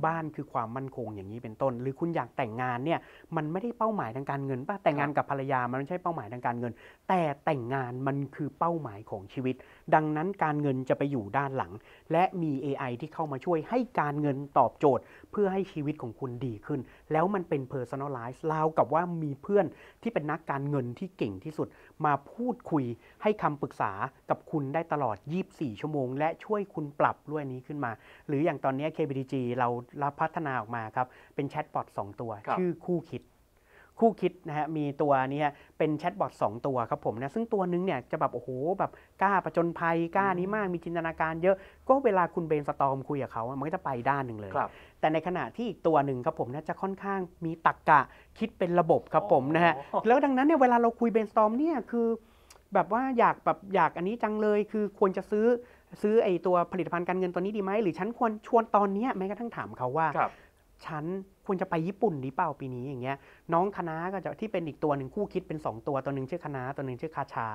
A: บ้านคือความมั่นคงอย่างนี้เป็นต้น หรือคุณอยากแต่งงานเนี่ยมันไม่ได้เป้าหมายทางการเงินป่ะแต่งงานกับภรรยา มันไม่ใช่เป้าหมายทางการเงิน แต่แต่งงานมันคือเป้าหมายของชีวิตดังนั้นการเงินจะไปอยู่ด้านหลัง และมี AI ที่เข้ามาช่วยให้การเงินตอบโจทย์เพื่อให้ชีวิตของคุณดีขึ้น แล้วมันเป็น personalize ราวกับว่ามีเพื่อนที่เป็นนักการเงินที่เก่งที่สุด มาพูดคุยให้คำปรึกษากับคุณได้ตลอด24 ชั่วโมงและช่วยคุณปรับด้วยนี้ขึ้นมา หรืออย่างตอนนี้ KBDG เราพัฒนาออกมาครับเป็นแชทบอท2ตัวชื่อคู่คิดคู่คิดนะฮะมีตัวนี้เป็นแชทบอท2ตัวครับผมนะซึ่งตัวนึงเนี่ยจะแบบโอ้โหแบบกล้าประจนภัยกล้านี้มากมีจินตนาการเยอะ ก็เวลาคุณเบนสตอมคุยกับเขามันก็จะไปด้านหนึ่งเลย แต่ในขณะที่อีกตัวหนึ่งครับผมนะจะค่อนข้างมีตรรกกะคิดเป็นระบบครับผมนะฮะแล้วดังนั้นเนี่ยเวลาเราคุยเบนสตอมเนี่ยคือ แบบว่าอยากแบบอยากอันนี้จังเลย คือควรจะซื้อซื้อไอตัวผลิตภัณฑ์การเงินตัวนี้ดีไหมหรือฉันควรชวนตอนนี้แม้กระทั่งถามเขาว่าฉันควรจะไปญี่ปุ่นดีเปล่าปีนี้อย่างเงี้ยน้องคณะก็จะที่เป็นอีกตัวหนึ่งคู่คิดเป็น 2 ตัวตัวหนึ่งชื่อคณะตัวหนึ่งชื่อคาชา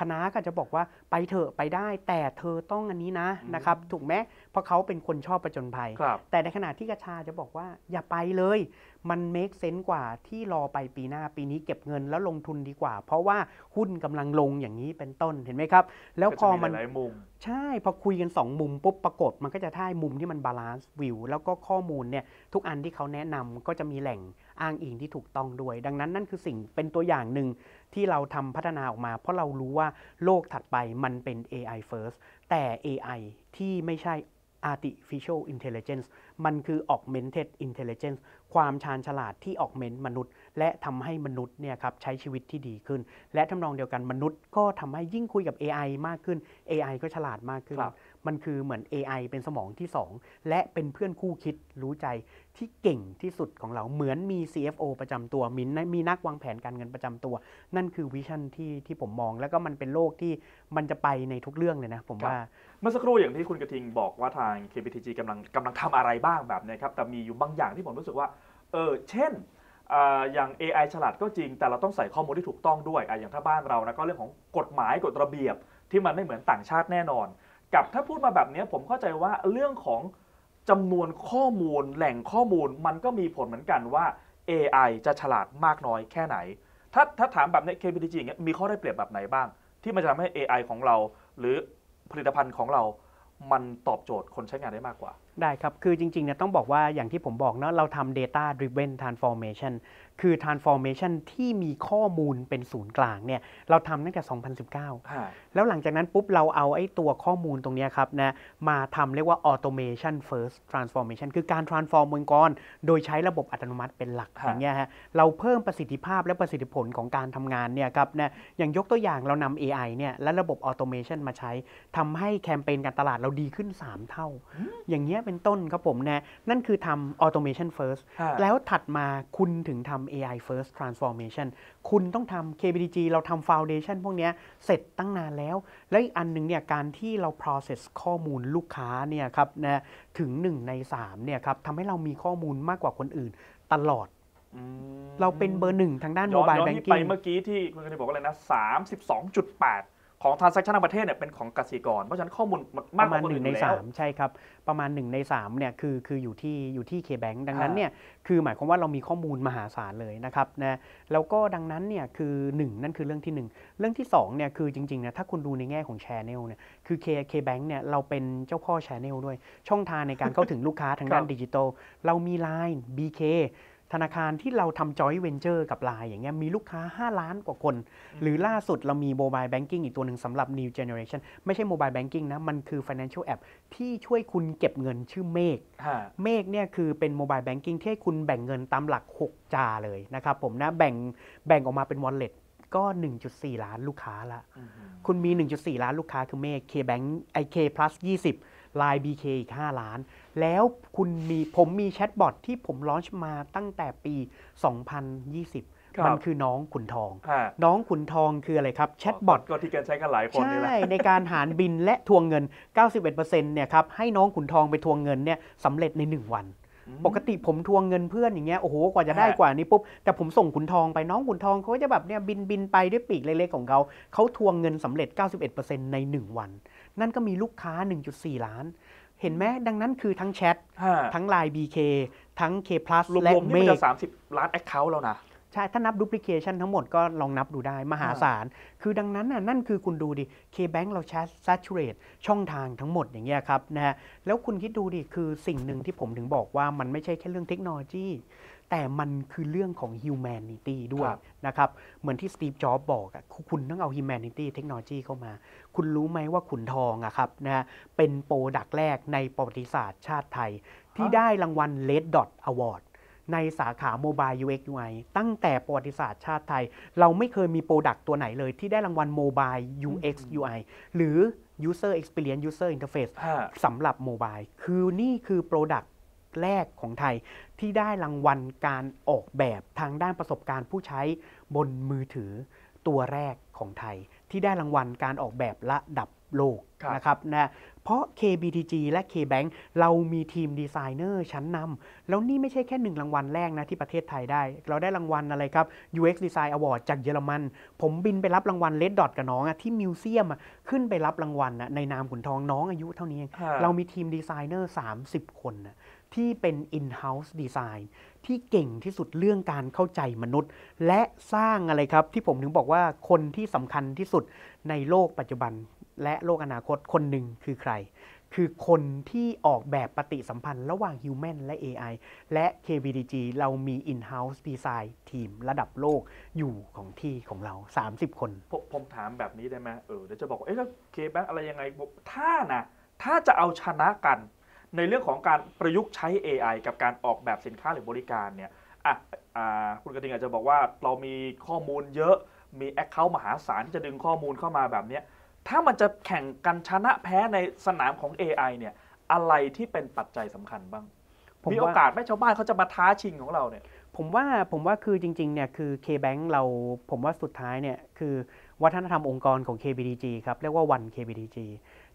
A: คณะก็จะบอกว่าไปเถอะไปได้ แต่เธอต้องอันนี้นะนะครับถูกไหมเพราะเขาเป็นคนชอบประจนภัยแต่ในขณะที่คาชาจะบอกว่า อย่าไปเลย มันเมคเซนต์กว่าที่รอไปปีหน้าปีนี้เก็บเงินแล้วลงทุนดีกว่า เพราะว่าหุ้นกำลังลงอย่างนี้เป็นต้นเห็นไหมครับ แล้วพอมันใช่พอคุยกัน 2 มุมปุ๊บปรากฏมันก็จะ่ายมุมที่มันบาลานซ์วิวแล้วก็ข้อมูลเนี่ยทุกอันที่เขาแนะนนำก็จะมีแหล่งอ้างอิงที่ถูกต้องด้วย ดังนั้น นั่นคือสิ่งเป็นตัวอย่างหนึ่งที่เราทำพัฒนาออกมา เพราะเรารู้ว่าโลกถัดไปมันเป็น AI first แต่ AI ที่ไม่ใช่ artificial intelligence มันคือ augmented intelligence ความชาญฉลาดที่ augment มนุษย์ และทำให้มนุษย์เนี่ยครับใช้ชีวิตที่ดีขึ้น และทำนองเดียวกันมนุษย์ก็ทำให้ยิ่งคุยกับ AI มากขึ้น AI ก็ฉลาดมากขึ้นมันคือเหมือน AI เป็นสมองที่ 2 และเป็นเพื่อนคู่คิดรู้ใจที่เก่งที่สุดของเราเหมือนมี CFO ประจำตัวมินมีนักวางแผนการเงินประจำตัว นั่นคือวิชั่นที่ที่ผมมองแล้วก็มันเป็นโลกที่
B: มันจะไปในทุกเรื่องเลยนะผมว่า เมื่อสักครู่อย่างที่คุณกระทิงบอกว่าทาง KPTG กำลังกำลังทำอะไรบ้างแบบนี้ครับแต่มีอยู่บางอย่างที่ผมรู้สึกว่าเออเช่นอย่าง AI ฉลาดก็จริง แต่เราต้องใส่ข้อมูลที่ถูกต้องด้วยออย่างถ้าบ้านเรานะก็เรื่องของกฎหมายกฎระเบียบ ที่มันไม่เหมือนต่างชาติแน่นอนกับถ้าพูดมาแบบนี้ผมเข้าใจว่าเรื่องของจำนวนข้อมูลแหล่งข้อมูล มันก็มีผลเหมือนกันว่า AI จะฉลาดมากน้อยแค่ไหน ถ้าถ้าถามแบบนี้ KPTG อย่างเงี้ยมีข้อได้เปรียบแบบไหนบ้าง ที่มันจะทำให้ AI ของเราหรือผลิตภัณฑ์ของเรามันตอบโจทย์คนใช้งานได้มากกว่าได้ครั
A: บ คือจริงๆเนี่ยต้องบอกว่าอย่างที่ผมบอกเนาะเราทำ data driven transformation คือ transformation ที่มีข้อมูลเป็นศูนย์กลางเนี่ยเราทำตั้งแต่ 2019แล้วหลังจากนั้น ปุ๊บ เราเอาไอ้ตัวข้อมูลตรงนี้ครับนะมาทำเรียกว่า automation first transformation คือการ transform องค์กรโดยใช้ระบบอัตโนมัติเป็นหลักอย่างเงี้ยฮะเราเพิ่มประสิทธิภาพและประสิทธิผลของการทำงานเนี่ยครับนะอย่างยกตัวอย่างเรานำ AI เนี่ยและระบบ automation มาใช้ทำให้แคมเปญการตลาดเราดีขึ้น 3 เท่า อย่างเงี้ยเป็นต้นครับผมนะนั่นคือทำ automation first แล้วถัดมาคุณถึงทำ AI first transformation คุณต้องทำ KBDG เราทำ Foundation พวกนี้เสร็จตั้งนานแล้ว แล้วอีกอันหนึ่งเนี่ยการที่เรา process ข้อมูลลูกค้าเนี่ยครับนะถึง 1 ใน3เนี่ยครับทำให้เรามีข้อมูลมากกว่าคนอื่นตลอด เราเป็นเบอร์หนึ่งทางด้านโมบายแบงกิ้งไปเมื่อ
B: กี้ที่คุณกนบอกว่าอะไรนะสามสิบสองจุดแปดของ transaction ต่างประเทศเนี่ยเป็นของกสิกร เพราะฉะนั้นข้อมูลมากประมาณหนึ่งในสามใช่ครับประมาณ 1 ใน3เนี่ย
A: คือคืออยู่ที่อยู่ที่เคแบงดังนั้นเนี่ยคือหมายความว่าเรามีข้อมูลมหาศาลเลยนะครับนะแล้วก็ดังนั้นเนี่ยคือ 1 นั่นคือเรื่องที่ 1 เรื่องที่2เนี่ยคือจริงๆนะถ้าคุณดูในแง่ของแชนนลเนี่ยคือเคเคแบงเนี่ยเราเป็นเจ้าพ่อแชนนลด้วย ช่องทางในการเข้าถึงลูกค้าทางด้านดิจิทัลเรามี Line BK ธนาคารที่เราทำจอยเวนเจอร์กับไลน์อย่างเงี้ยมีลูกค้า 5 ล้านกว่าคน หรือล่าสุดเรามีโมบายแบงกิ้งอีกตัวหนึ่งสำหรับ New Generation ไม่ใช่โมบายแบงกิ้งนะ มันคือ Financial App ที่ช่วยคุณเก็บเงินชื่อเมกเมกเนี่ยคือเป็นโมบายแบงกิ้งที่ให้คุณแบ่งเงินตามหลัก 6 จาเลยนะครับ ผมนะแบ่งแบ่งออกมาเป็นวอลเล็ตก็ 1.4 ล้านลูกค้าละ คุณมี 1.4 ล้านลูกค้าคือเมกเคแไอเค n k i สยี่ส20ายบี BK อีก 5 ล้าน แล้วคุณมีผมมีแชทบอทที่ผมลอนชมาตั้งแต่ปี 2020 มันคือน้องขุนทอง น้องขุนทองคืออะไรครับแชทบอท
B: ก็ที่กันใช้กันหลายคนใช่ ในการ
A: หารบินและทวงเงิน 91%เนี่ยครับให้น้องขุนทองไปทวงเงินเนี่ยสำเร็จใน 1 วัน ปกติผมทวงเงินเพื่อนอย่างเงี้ยโอ้โหกว่าจะได้กว่านี้ปุ๊บแต่ผมส่งขุนทองไปน้องขุนทองเขาจะแบบเนี่ยบินบินไปด้วยปีกเล็กๆของเขาเขาทวงเงินสำเร็จ91%ใน1 วันนั่นก็มีลูกค้า 1.4 ล้าน เห็นไหม ดังนั้นคือทั้งแชท ทั้งไลน์ BK ทั้ง K+ และเมรวมๆนี่มันจะ
B: 30 ล้านแอคเคาท์แล้วนะ
A: ใช่ ถ้านับดูพลิเคชันทั้งหมดก็ลองนับดูได้มหาศาล คือดังนั้นน่ะ นั่นคือคุณดูดิ K-Bank เราแชทซัชเรตช่องทางทั้งหมดอย่างเงี้ยครับนะฮะแล้วคุณคิดดูดิ คือสิ่งหนึ่งที่ผมถึงบอกว่ามันไม่ใช่แค่เรื่องเทคโนโลยีแต่มันคือเรื่องของ humanity ด้วยนะครับ เหมือนที่สตีฟจ็อบบอกอะคุณต้องเอา humanity technology เข้ามา คุณรู้ไหมว่าขุนทองอะครับนะ เป็นโปรดักต์แรกในประวัติศาสตร์ชาติไทย ที่ได้รางวัล Red Dot Award ในสาขาโมบาย UX UI ตั้งแต่ประวัติศาสตร์ชาติไทย เราไม่เคยมีโปรดักต์ตัวไหนเลย ที่ได้รางวัลโมบาย UX UI หรือ User Experience User Interface สำหรับโมบายคือนี่คือโปรดักต์แรกของไทยที่ได้รางวัลการออกแบบทางด้านประสบการณ์ผู้ใช้บนมือถือตัวแรกของไทย ที่ได้รางวัลการออกแบบระดับโลกนะครับนะเพราะ KBTG และ KBank เรามีทีมดีไซเนอร์ชั้นนำแล้วนี่ไม่ใช่แค่หนึ่งรางวัลแรกนะ ที่ประเทศไทยได้ เราได้รางวัลอะไรครับ UX Design Award จากเยอรมัน ผมบินไปรับรางวัล Red Dot กับน้องที่มิวเซียมขึ้นไปรับรางวัลในนามขุนทองน้องอายุเท่านี้ เรามีทีมดีไซเนอร์30 คนนะที่เป็น in-house design ที่เก่งที่สุดเรื่องการเข้าใจมนุษย์ และสร้างอะไรครับ ที่ผมถึงบอกว่าคนที่สำคัญที่สุดในโลกปัจจุบัน และโลกอนาคตคนหนึ่งคือใคร คือคนที่ออกแบบปฏิสัมพันธ์ ระหว่าง Human และ AI และ k b d g เรามี in-house design ทีมระดับ
B: โลกอยู่ของที่ของเรา 30 คน ผมผมถามแบบนี้ได้ไหมเออเดี๋ยวจะบอกว่าเอ๊ะแล้วเคแบอะไรยังไงถ้านะ ถ้าจะเอาชนะกันในเรื่องของการประยุกต์ใช้ AI กับการออกแบบสินค้าหรือบริการเนี่ย อ่ะคุณกระติงอาจจะบอกว่าเรามีข้อมูลเยอะ มีแอคเคาท์มหาศาลที่จะดึงข้อมูลเข้ามาแบบนี้ ถ้ามันจะแข่งกันชนะแพ้ในสนามของ AI เนี่ย อะไรที่เป็นปัจจัยสำคัญบ้างมมีโอกาสไหมชาวบ้านเขาจะมาท้าชิงของเราเนี่ย ผ
A: มว่าผมว่าคือจริงๆ เนี่ยคือ K-Bank เราผมว่าสุดท้ายเนี่ยคือวัฒนธรรมองค์กรของ KBDG ครับเรียกว่า One KBDG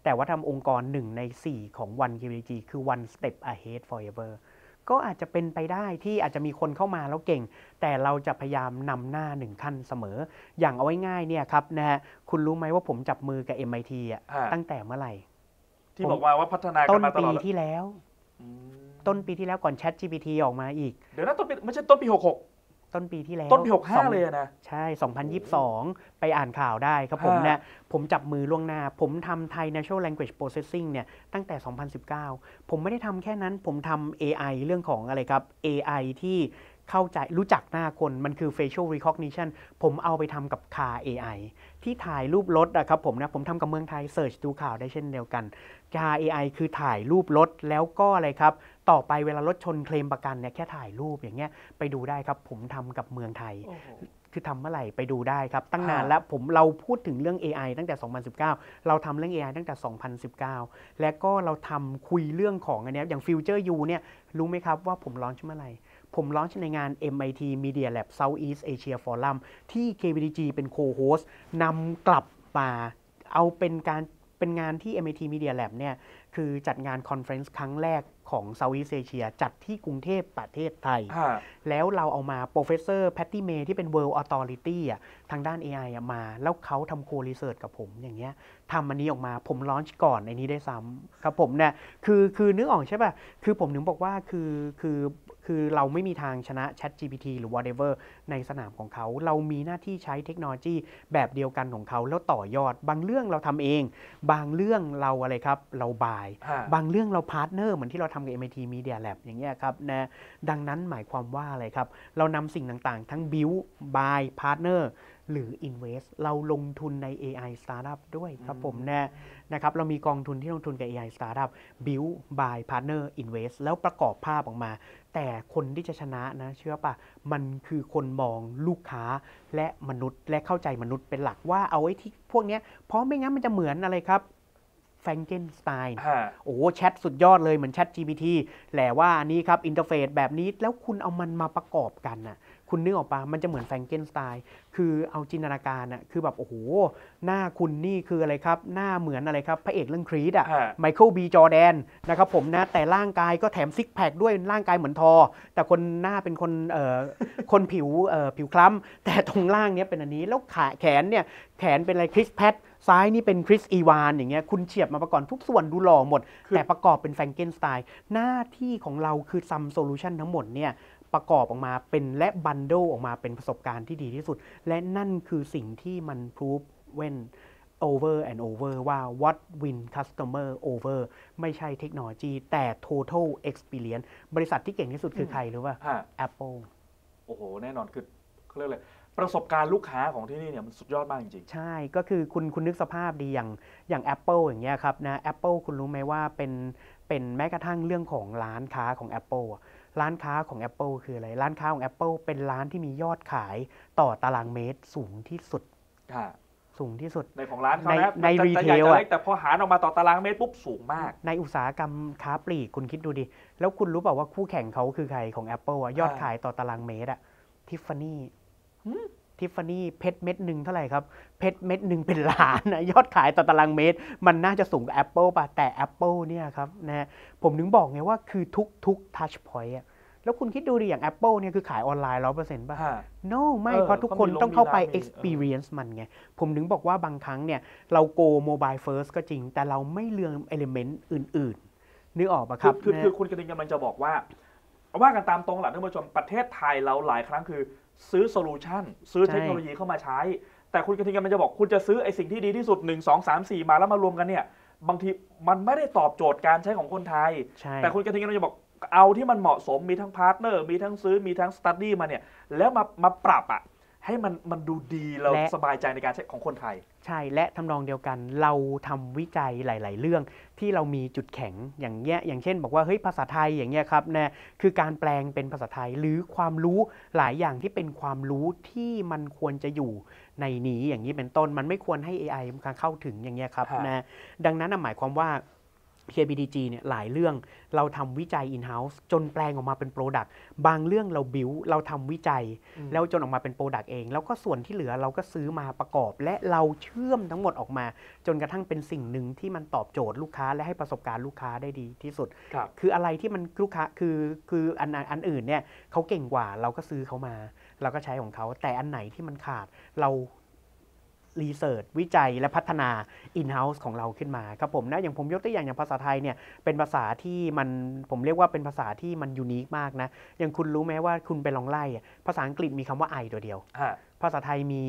A: แต่ว่าทำองค์กรหนึ่งใน 4 ของ One KPG คือ One Step Ahead Forever ก็อาจจะเป็นไปได้ที่อาจจะมีคนเข้ามาแล้วเก่ง แต่เราจะพยายามนำหน้าหนึ่งขั้นเสมอ อย่างเอาไว้ง่ายเนี่ยครับนะฮะ คุณรู้ไหมว่าผมจับมือกับ MIT อ่ะตั้งแต่เมื่อไหร่
B: ที่บอกว่าว่าพัฒนากัต้นมาตปีลอดที่
A: แล้ว ต้นปีที่แล้วก่อน Chat GPT ออกมาอีก
B: เดี๋ยวนะต้นปีไม่ใช่ต้นปี 66ต้นปีที่แล้วต้นปีหกห้าเลยนะ
A: ใช่2สองไปอ่านข่าวได้ครับผมนะผมจับมือล่วงหน้า ผมทำไทย Natural Language Processing เนี่ยตั้งแต่ 2019 ผมไม่ได้ทำแค่นั้น ผมทำ AI เรื่องของอะไรครับ AI ที่เข้าใจรู้จักหน้าคนมันคือ facial recognition ผมเอาไปทำกับ car AI ที่ถ่ายรูปรถอะครับผมนะผมทำกับเมืองไทย search ดูข่าวได้เช่นเดียวกัน car AI คือถ่ายรูปรถ แล้วก็อะไรครับ ต่อไปเวลารถชนเคลมประกันเนี่ยแค่ถ่ายรูปอย่างเงี้ยไปดูได้ครับผมทำกับเมืองไทย คือทำเมื่อไหร่ไปดูได้ครับ ตั้งนานแล้วผมเราพูดถึงเรื่อง AI ตั้งแต่ 2019 เราทำเรื่อง AI ตั้งแต่ 2019 และก็เราทำคุยเรื่องของอันนี้อย่าง Future U เนี่ยรู้ไหมครับว่าผมร้อนช์เมื่อไหร่ผมร้องในงาน MIT Media Lab Southeast Asia Forum ที่ KBDG เป็นโคโฮสนำกลับมา เอาเป็นการ เป็นงานที่ MIT Media Lab เนี่ย คือจัดงานคอนเฟรนซ์ครั้งแรกของเซาท์อีสเอเชียจัดที่กรุงเทพประเทศไทย แล้วเราเอามาโปรเฟสเซอร์แพตตี้เมย์ที่เป็น World Authority อ่ะ ทางด้าน AI อมา แล้วเขาทำโครีเสิร์ชกับผมอย่างเงี้ยทำอันนี้ออกมา ผมร้อนก่อนในนี้ได้ซ้ำ ครับผมเนี่ย คือ คือนึกออกใช่ป่ะ คือผมถึงบอกว่า คือ คือคือเราไม่มีทางชนะ Chat GPT หรือ whatever ในสนามของเขา เรามีหน้าที่ใช้เทคโนโลยี แบบเดียวกันของเขาแล้วต่อยอดบางเรื่องเราทำเอง บางเรื่องเราอะไรครับ เราบายบางเรื่องเราพาร์ทเนอร์เหมือนที่เราทำกับ MIT Media Lab อย่างเงี้ยครับ นะ ดังนั้นหมายความว่าอะไรครับ เรานำสิ่งต่างๆ ทั้งบิวบายพาร์ทเนอร์หรือ Invest เราลงทุนใน AI Startup ด้วยครับผม นะ นะครับ เรามีกองทุนที่ลงทุนกับ AI Startup Build by Partner Invest แล้วประกอบภาพออกมาแต่คนที่จะชนะนะ เชื่อปะมันคือคนมองลูกค้า และมนุษย์ และเข้าใจมนุษย์เป็นหลัก ว่าเอาไว้ที่พวกนี้เพราะไม่งั้นมันจะเหมือนอะไรครับแฟงเกนสไตน์โอ้แชทสุดยอดเลย เหมือนแชท GPT แหละว่าอันนี้ครับ อินเทอร์เฟซแบบนี้ แล้วคุณเอามันมาประกอบกันนะคุณนึกออกปะมันจะเหมือนแฟรงเกนสไตล์คือเอาจินตนาการอะคือแบบโอ้โห หน้าคุณนี่คืออะไรครับ หน้าเหมือนอะไรครับ พระเอกเรื่องครีดอะไมเคิลบี จอแดน นะครับผมนะ แต่ร่างกายก็แถมซิกแพคด้วย ร่างกายเหมือนทอ แต่คนหน้าเป็นคน เอ่อ คนผิว เอ่อ ผิวคล้ำ แต่ตรงล่างเนี้ยเป็นอันนี้ แล้วขาแขนเนี่ยแขนเป็นอะไรคริสแพท ซ้ายนี่เป็นคริสอีวานอย่างเงี้ย คุณเฉียบมาประกอบทุกส่วนดูหล่อหมด แต่ประกอบเป็นแฟรงเกนสไตล์หน้าที่ของเราคือซัมโซลูชันทั้งหมดเนี่ยประกอบออกมาเป็นและบันโด ออกมาเป็นประสบการณ์ที่ดีที่สุด และนั่นคือสิ่งที่มันพิสูจเว้น over and over ว่า what win customer over ไม่ใช่เทคโนโลยี แต่ total experience บริษัทที่เก่งที่สุดคือใครหรือว่า Apple
B: โอ้โห แน่นอนคือเขาเรียกเลยประสบการณ์ลูกค้าของที่นี่เนี่ยมันสุดยอดมากจริงๆ ใ
A: ช่ก็คือคุณคุณนึกสภาพดีอย่างอย่าง Apple อย่างเงี้ยครับนะ Apple คุณรู้ไหมว่าเป็นเป็นแม้กระทั่งเรื่องของร้านค้าของ Apple อ่ะร้านค้าของ Apple คืออะไร ร้านค้าของ Apple เป็นร้านที่มียอดขายต่อตารางเมตรสูงที่สุดสูงที่สุดในของร้านเขาในในรีเทลแ
B: ต่พอหาออกมาต่อตารางเมตรปุ๊บสูงมา
A: ก ในอุตสาหกรรมค้าปลีกคุณคิดดูดิ แล้วคุณรู้เปล่าว่าคู่แข่งเขาคือใครของ Apple อ่ะยอดขายต่อตารางเมตรอะทิฟฟานี่ทิฟฟานี่เพชรเม็ดหนึ่งเท่าไหร่ครับ เพชรเม็ดหนึ่งเป็นล้านนะยอดขายต่อตารางเมตร มันน่าจะสูงกว่าปเปิลป่ะ แต่ Apple เนี่ยครับนะผมถึงบอกไงว่าคือทุกทุกทัชพอยต์แล้วคุณคิดดูดิอย่าง Apple เนี่ยคือขายออนไลน์ร้อเปอร์เซ็นต์ป่ะ no ไม่เพราะทุกคนต้องเข้าไป experience มันไง ผมถึงบอกว่าบางครั้งเนี่ยเราโก mobile first ก็จริง แต่เราไม่เลือก element อื่นๆนึกออกปะครับคือคือคุ
B: ณกระดิ่งกำลังจะบอกว่าว่ากันตามตรงแหละท่านผู้ชมประเทศไทยเราหลายครั้งคือซื้อโซลูชันซื้อเทคโนโลยีเข้ามาใช้ แต่คุณกระทิงกันมันจะบอกคุณจะซื้อไอสิ่งที่ดีที่สุด1 2 3 4 มาแล้วมารวมกันเนี่ย บางทีมันไม่ได้ตอบโจทย์การใช้ของคนไทย แต่คุณกระทิงกันจะบอกเอาที่มันเหมาะสมมีทั้งพาร์ทเนอร์มีทั้งซื้อมีทั้งสตัดดี้มาเนี่ย แล้วมามาปรับอะให้มันมันดูดีเราสบายใจในการใช้ของคนไทยใช่ และทำนองเดียวกันเรา
A: ทำวิจัยหลาย ๆ เรื่องที่เรามีจุดแข็งอย่างเงี้ยอย่างเช่น บอกว่าเฮ้ยภาษาไทยอย่างเงี้ยครับนะคือการแปลงเป็นภาษาไทยหรือความรู้หลายอย่างที่เป็นความรู้ที่มันควรจะอยู่ในนี้ อย่างนี้เป็นต้นมันไม่ควรให้ AI มันเข้าถึงอย่างเงี้ยครับนะดังนั้นหมายความว่า k b d g เนี่ยหลายเรื่องเราทำวิจัย in-house จนแปลงออกมาเป็น Product บางเรื่องเราบิวเราทำวิจัย แล้วจนออกมาเป็น Product เองแล้วก็ส่วนที่เหลือเราก็ซื้อมาประกอบ และเราเชื่อมทั้งหมดออกมา จนกระทั่งเป็นสิ่งหนึ่งที่มันตอบโจทย์ลูกค้าและให้ประสบการณ์ลูกค้าได้ดีที่สุดคคืออะไรที่มันลูกค้าคือคืออันอันอื่นเนี่ยเขาเก่งกว่าเราก็ซื้อเขามา เราก็ใช้ของเขาแต่อันไหนที่มันขาดเรารีเสิร์ชวิจัยและพัฒนาอินเฮ้าส์ของเราขึ้นมา ครับผมนะ อย่างผมยกตัวอย่างอย่างภาษาไทยเนี่ยเป็นภาษาที่มัน ผมเรียกว่าเป็นภาษาที่มันยูนิคมากนะอย่างคุณรู้ไหมว่าคุณไปลองไล่ภาษาอังกฤษมีคำว่าไอตัวเดียว
B: ภาษาไทยมี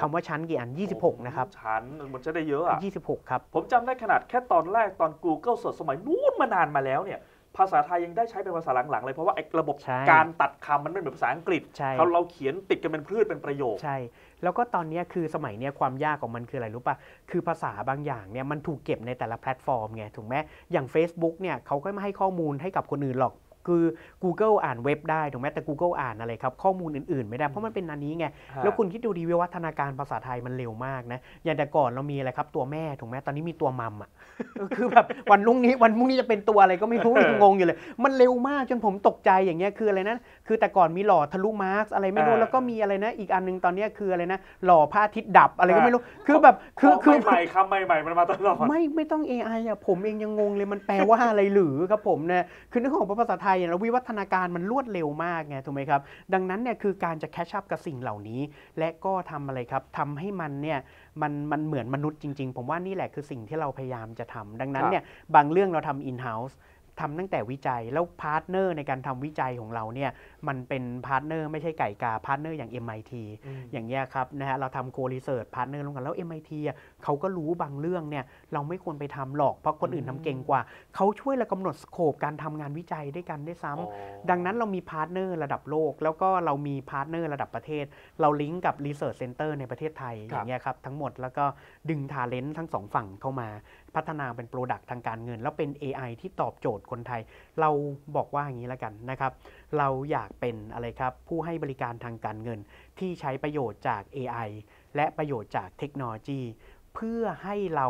B: คำว่าชั้นกี่อัน 26 นะครับชั้นมันจะได้เยอะอ่ะ26 ครับ ผมจำได้ขนาดแค่ตอนแรกตอน Google สดสมัยนู้นมานานมาแล้วเนี่ยภาษาไทยยังได้ใช้เป็นภาษาหลัง ๆ เลยเพราะว่าไอ้ระบบการตัดคำมันไม่เหมือนภาษาอังกฤษเขาเราเขียนติดกันเป็นพืชเป็นประโยค
A: ใช่แล้วก็ตอนนี้คือสมัยนี้ความยากของมันคืออะไรรู้ป่ะ คือภาษาบางอย่างเนี่ยมันถูกเก็บในแต่ละแพลตฟอร์มไง ถูกไหมอย่าง Facebook เนี่ยเขาก็ไม่ให้ข้อมูลให้กับคนอื่นหรอกคือ Google อ่านเว็บได้ถูกไหมแต่ Google อ่านอะไรครับข้อมูลอื่นๆ ไม่ได้เพราะมันเป็นนันนี้ไงแล้วคุณคิดดูดีวิวัฒนาการภาษาไทยมันเร็วมากนะอย่างแต่ก่อนเรามีอะไรครับตัวแม่ถูกไหมตอนนี้มีตัวมัมอ่ะคือแบบวันรุ่งนี้วันพรุ่งนี้จะเป็นตัวอะไรก็ไม่รู้งงอยู่เลย มันเร็วมากจนผมตกใจอย่างเงี้ยคืออะไรนะคือแต่ก่อนมีหล่อทะลุมาร์กอะไรไม่รู้แล้วก็มีอะไรนะ อีกอันนึงตอนนี้คืออะไรนะ หล่อพระอาทิตย์ดับอะไรก็ไม่รู้
B: คือแบบคือคือใหม่คำใหม่ๆมันมาตลอดไม่
A: ไม่ต้อง AI อ่ะผมเองยังงงเลยมันแปลว่าอะไรหรือครับผมนะคือนึกของภาษาไทยเราวิวัฒนาการมันรวดเร็วมากไงถูกไหมครับดังนั้นเนี่ยคือการจะแคชชับกับสิ่งเหล่านี้ และก็ทำอะไรครับทำให้มันเนี่ยมันมันเหมือนมนุษย์จริงๆ ผมว่านี่แหละคือสิ่งที่เราพยายามจะทำ ดังนั้นเนี่ยบางเรื่องเราทำอินเฮ้าส์ทำตั้งแต่วิจัยแล้วพาร์ทเนอร์ในการทำวิจัยของเราเนี่ยมันเป็นพาร์ทเนอร์ไม่ใช่ไก่กาพาร์ทเนอร์อย่าง MIT อย่างเงี้ยครับนะฮะเราทำโคลีเซิร์ชพาร์ทเนอร์ร่วมกันแล้ว MIT อ่ะเขาก็รู้บางเรื่องเนี่ยเราไม่ควรไปทำหรอกเพราะคนอื่นทำเก่งกว่า เขาช่วยเรากำหนดสโคปการทำงานวิจัยด้วยกันได้ซ้ำ ดังนั้นเรามีพาร์ทเนอร์ระดับโลก แล้วก็เรามีพาร์ทเนอร์ระดับประเทศ เราลิงก์กับรีเสิร์ชเซ็นเตอร์ในประเทศไทยอย่างเงี้ยครับทั้งหมดแล้วก็ดึงทาเลนต์ทั้งสองฝั่งเข้ามาพัฒนาเป็นโปรดักต์ทางการเงิน แล้วเป็น AI ที่ตอบโจทย์คนไทย เราบอกว่าอย่างนี้แล้วกันนะครับ เราอยากเป็นอะไรครับ ผู้ให้บริการทางการเงิน ที่ใช้ประโยชน์จาก AI และประโยชน์จากเทคโนโลยีเพื่อให้เรา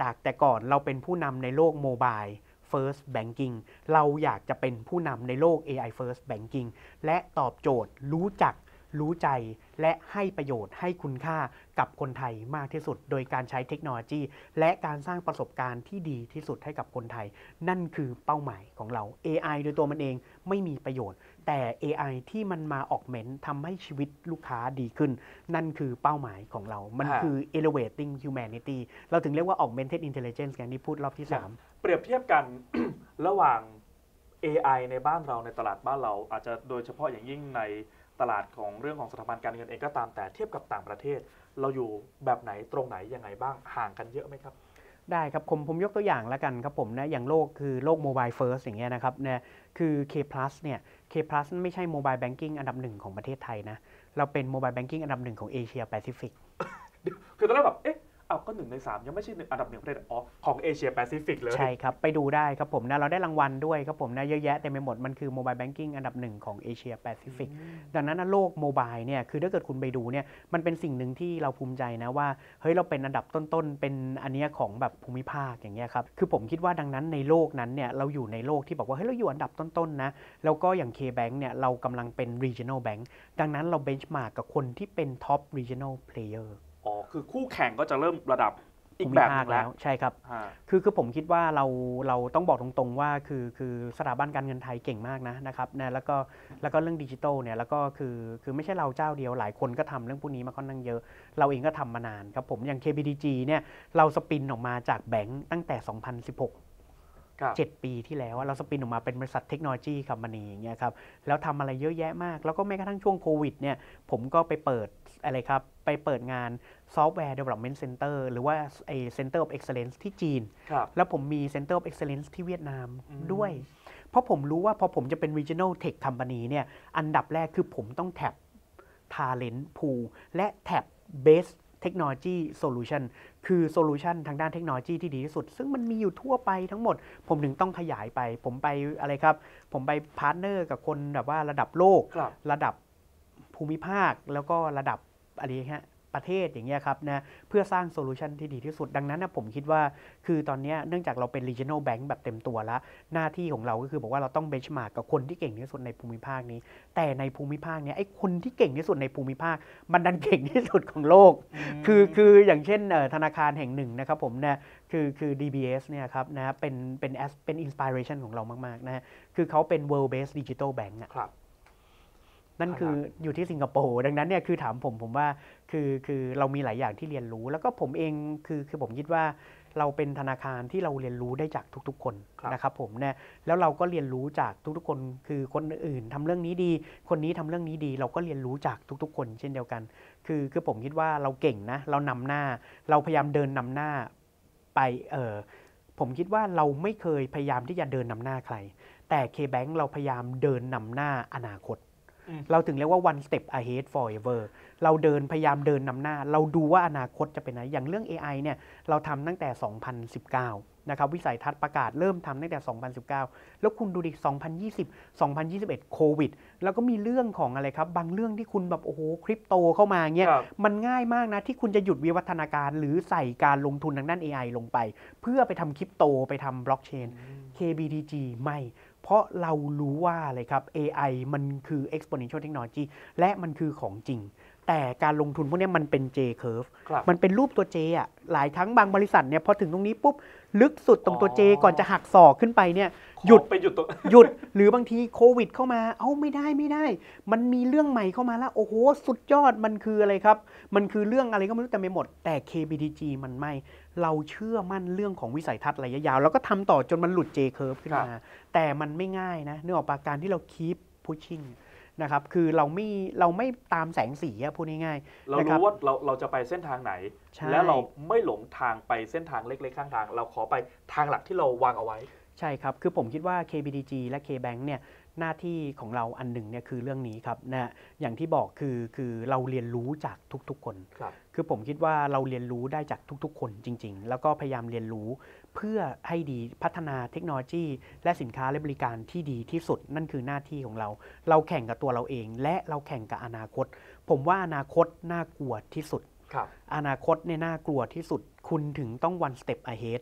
A: จากแต่ก่อนเราเป็นผู้นำในโลกโมบาย First Banking เราอยากจะเป็นผู้นำในโลก AI First Banking และตอบโจทย์รู้จักรู้ใจและให้ประโยชน์ให้คุณค่ากับคนไทยมากที่สุด โดยการใช้เทคโนโลยี และการสร้างประสบการณ์ที่ดีที่สุดให้กับคนไทย นั่นคือเป้าหมายของเรา AI โดยตัวมันเองไม่มีประโยชน์แต่ AI ที่มันมาออกเมนทำให้ชีวิตลูกค้าดีขึ้น นั่นคือเป้าหมายของเรา มันคือ elevating humanity เราถึงเรียกว่า augmented intelligence กันที่พูดรอบที่ 3
B: เปรียบเทียบกันระหว่าง AI ในบ้านเราในตลาดบ้านเราอาจจะโดยเฉพาะอย่างยิ่งในตลาดของเรื่องของสถาบันการเงินเอง ก็ตาม แต่เทียบกับต่างประเทศ เราอยู่แบบไหนตรงไหนยังไงบ้างห่างกันเยอะไหมครับ
A: ได้ครับผมผมยกตัวอย่างแล้วกันครับผมนะอย่างโลกคือโลกโมบายเฟิร์สอย่างเงี้ยนะครับเนะคือ K plus เนี่ย K plus ไม่ใช่โมบายแบงกิ้งอันดับหนึ่งของประเทศไทยนะ เราเป็นโมบายแบงกิ้งอันดับหนึ่งของเอเชียแปซิฟิก
B: คือตอนแรกแบบเอ๊ะเอาก็หนึ่งในมยังไม่ใช่หนึ่งอันดับหนึ่งประเทศอ๋อของเอเชียแปซิฟิกเลยใช่
A: ครับไปดูได้ครับผมนะเราได้รางวัลด้วยครับผมนะเยอะแยะเต็มไปหมดมันคือโมบายแบงกิ้งอันดับหนึ่งของเอเชียแปซิฟิกดังนั้นนะโลกโมบายเนี่ยคือถ้าเกิดคุณไปดูเนี่ยมันเป็นสิ่งหนึ่งที่เราภูมิใจนะว่าเฮ้ยเราเป็นอันดับต้นๆ เป็นอันเนี้ยของแบบภูมิภาคอย่างเงี้ยครับคือผมคิดว่าดังนั้นในโลกนั้นเนี่ยเราอยู่ในโลกที่บอกว่าเฮ้ยเราอยู่อันดับต้นๆนะแล้วก็อย่าง K-Bank เนี่ยเรากำลังเป็น regional bank ดังนั้นเรา b e n c มาร์กกับคนที่เป็น top regional player
B: อ๋อ คือคู่แข่งก็จะเริ่มระดับอีกแบบนึงแล้ว
A: ใช่ครับ คือคือผมคิดว่าเราเราต้องบอกตรง ๆว่าคือคือสถาบันการเงินไทยเก่งมากนะนะครับนะแล้วก็แล้วก็เรื่องดิจิทัลเนี่ยแล้วก็คือคือไม่ใช่เราเจ้าเดียวหลายคนก็ทำเรื่องพวกนี้มาค่อนข้างเยอะเราเองก็ทำมานานครับผมอย่าง KBDG เนี่ย เราสปินออกมาจากแบงก์ตั้งแต่ 2016 7 ปีที่แล้ว เราสปินออกมาเป็นบริษัทเทคโนโลยีคัมบานีอย่างเงี้ยครับ แล้วทำอะไรเยอะแยะมาก แล้วก็แม้กระทั่งช่วงโควิดเนี่ย ผมก็ไปเปิดอะไรครับ ไปเปิดงานซอฟต์แวร์เเดวล็อปเมนต์เซ็นเตอร์หรือว่าไอ c e n t ออ of e x c ซ l l ลนซ์ที่จีนแล้วผมมีเเซ็น c e n t ออ of e x c ซ l l ลนซ์ที่เวียดนามด้วย เพราะผมรู้ว่าพอผมจะเป็น Regional Tech Company เนี่ย อันดับแรกคือผมต้องแท็บทาเลนต์ o ูและแท็บเบสเทคโนโลยีโซลูชันคือโซลูชันทางด้านเทคโนโลยีที่ดีที่สุด ซึ่งมันมีอยู่ทั่วไปทั้งหมด ผมถึงต้องขยายไป ผมไปอะไรครับ ผมไปพาร์ทเนอร์กับคนแบบว่าระดับโลก ระดับภูมิภาคแล้วก็ระดับอะไรฮะประเทศอย่างเงี้ยครับนะเพื่อสร้างโซลูชันที่ดีที่สุดดังนั้นนะผมคิดว่าคือตอนนี้เนื่องจากเราเป็น regional bank แบบเต็มตัวแล้วหน้าที่ของเราก็คือบอกว่าเราต้องเบชมาร์กกับคนที่เก่งที่สุดในภูมิภาคนี้ แต่ในภูมิภาคนี้ไอ้คนที่เก่งที่สุดในภูมิภาคมันดันเก่งที่สุดของโลกคือคืออย่างเช่นธนาคารแห่งหนึ่งนะครับผมนะคือคือ DBS เนี่ยครับนะเป็นเป็นเป็นอินสปิเรชันของเรามากๆนะคือเขาเป็น world based digital bank อะนั่นคืออยู่ที่สิงคโปร์ ดังนั้นเนี่ยคือถามผมผมว่าคือคือเรามีหลายอย่างที่เรียนรู้ แล้วก็ผมเองคือคือผมคิดว่า เราเป็นธนาคารที่เราเรียนรู้ได้จากทุกๆ คนคนะครับผมเนี่ยแล้วเราก็เรียนรู้จากทุกๆคนคือคนอื่นทำเรื่องนี้ดี คนนี้ทำเรื่องนี้ดี เราก็เรียนรู้จากทุกๆ คน เช่นเดียวกัน คือคือผมคิดว่าเราเก่งนะเรานำหน้า เราพยายามเดินนำหน้าไปเออผมคิดว่าเราไม่เคยพยายามที่จะเดินนำหน้าใคร แต่ K-Bank เราพยายามเดินนำหน้าอนาคตเราถึงเรียกว่า one step ahead forever เราเดินพยายามเดินนำหน้า เราดูว่าอนาคตจะเป็นไงอย่างเรื่อง AI เนี่ย เราทำตั้งแต่ 2019 นะครับ วิสัยทัศน์ประกาศเริ่มทำตั้งแต่ 2019 แล้วคุณดูดิ 2020 2021โควิด แล้วก็มีเรื่องของอะไรครับ บางเรื่องที่คุณแบบ โอ้โหคริปโตเข้ามาเงี้ยมันง่ายมากนะที่คุณจะหยุดวิวัฒนาการหรือใส่การลงทุนทางด้าน AI ลงไปเพื่อไปทำคริปโตไปทำบล็อกเชน KBDG ไม่เพราะเรารู้ว่าเลยครับ AI มันคือ exponential technology และมันคือของจริง แต่การลงทุนพวกนี้มันเป็น J curve มันเป็นรูปตัว J อ่ะ หลายทั้งบางบริษัทเนี่ยพอถึงตรงนี้ปุ๊บลึกสุดตรงตัวเจก่อนจะหักศอกขึ้นไปเนี่ยหยุดไปหยุดตัวหยุดหรือบางทีโควิดเข้ามา เอ้าไม่ได้ไม่ได้ มันมีเรื่องใหม่เข้ามาแล้วโอ้โหสุดยอดมันคืออะไรครับ มันคือเรื่องอะไรก็ไม่รู้แต่ไม่หมด แต่ KBTG มันไม่เราเชื่อมั่นเรื่องของวิสัยทัศน์ระยะยาว แล้วก็ทำต่อจนมันหลุด J curve ขึ้นมา แต่มันไม่ง่ายนะเนื่องจากการที่เราคีบ pushing นะครับ คือเราไม่ เราไม่ตามแสงสีอะพูดง่าย
B: ๆเรารู้ว่าเราเราจะไปเส้นทางไหน แล้วเราไม่หลงทางไปเส้นทางเล็กๆ ข้างทาง เราขอไปทางหลักที่เราวางเอาไว้
A: ใช่ครับ คือผมคิดว่า KBDG และ KBank เนี่ยหน้าที่ของเราอันหนึ่งเนี่ยคือเรื่องนี้ครับนะอย่างที่บอกคือ คือเราเรียนรู้จากทุกๆคน ครับ คือผมคิดว่าเราเรียนรู้ได้จากทุกๆคนจริงๆ แล้วก็พยายามเรียนรู้เพื่อให้ดีพัฒนาเทคโนโลยี และสินค้า และบริการที่ดีที่สุด นั่นคือหน้าที่ของเรา เราแข่งกับตัวเราเอง และเราแข่งกับอนาคต ผมว่าอนาคตน่ากลัวที่สุดอนาคตในน่ากลัวที่สุดคุณถึงต้อง one step ahead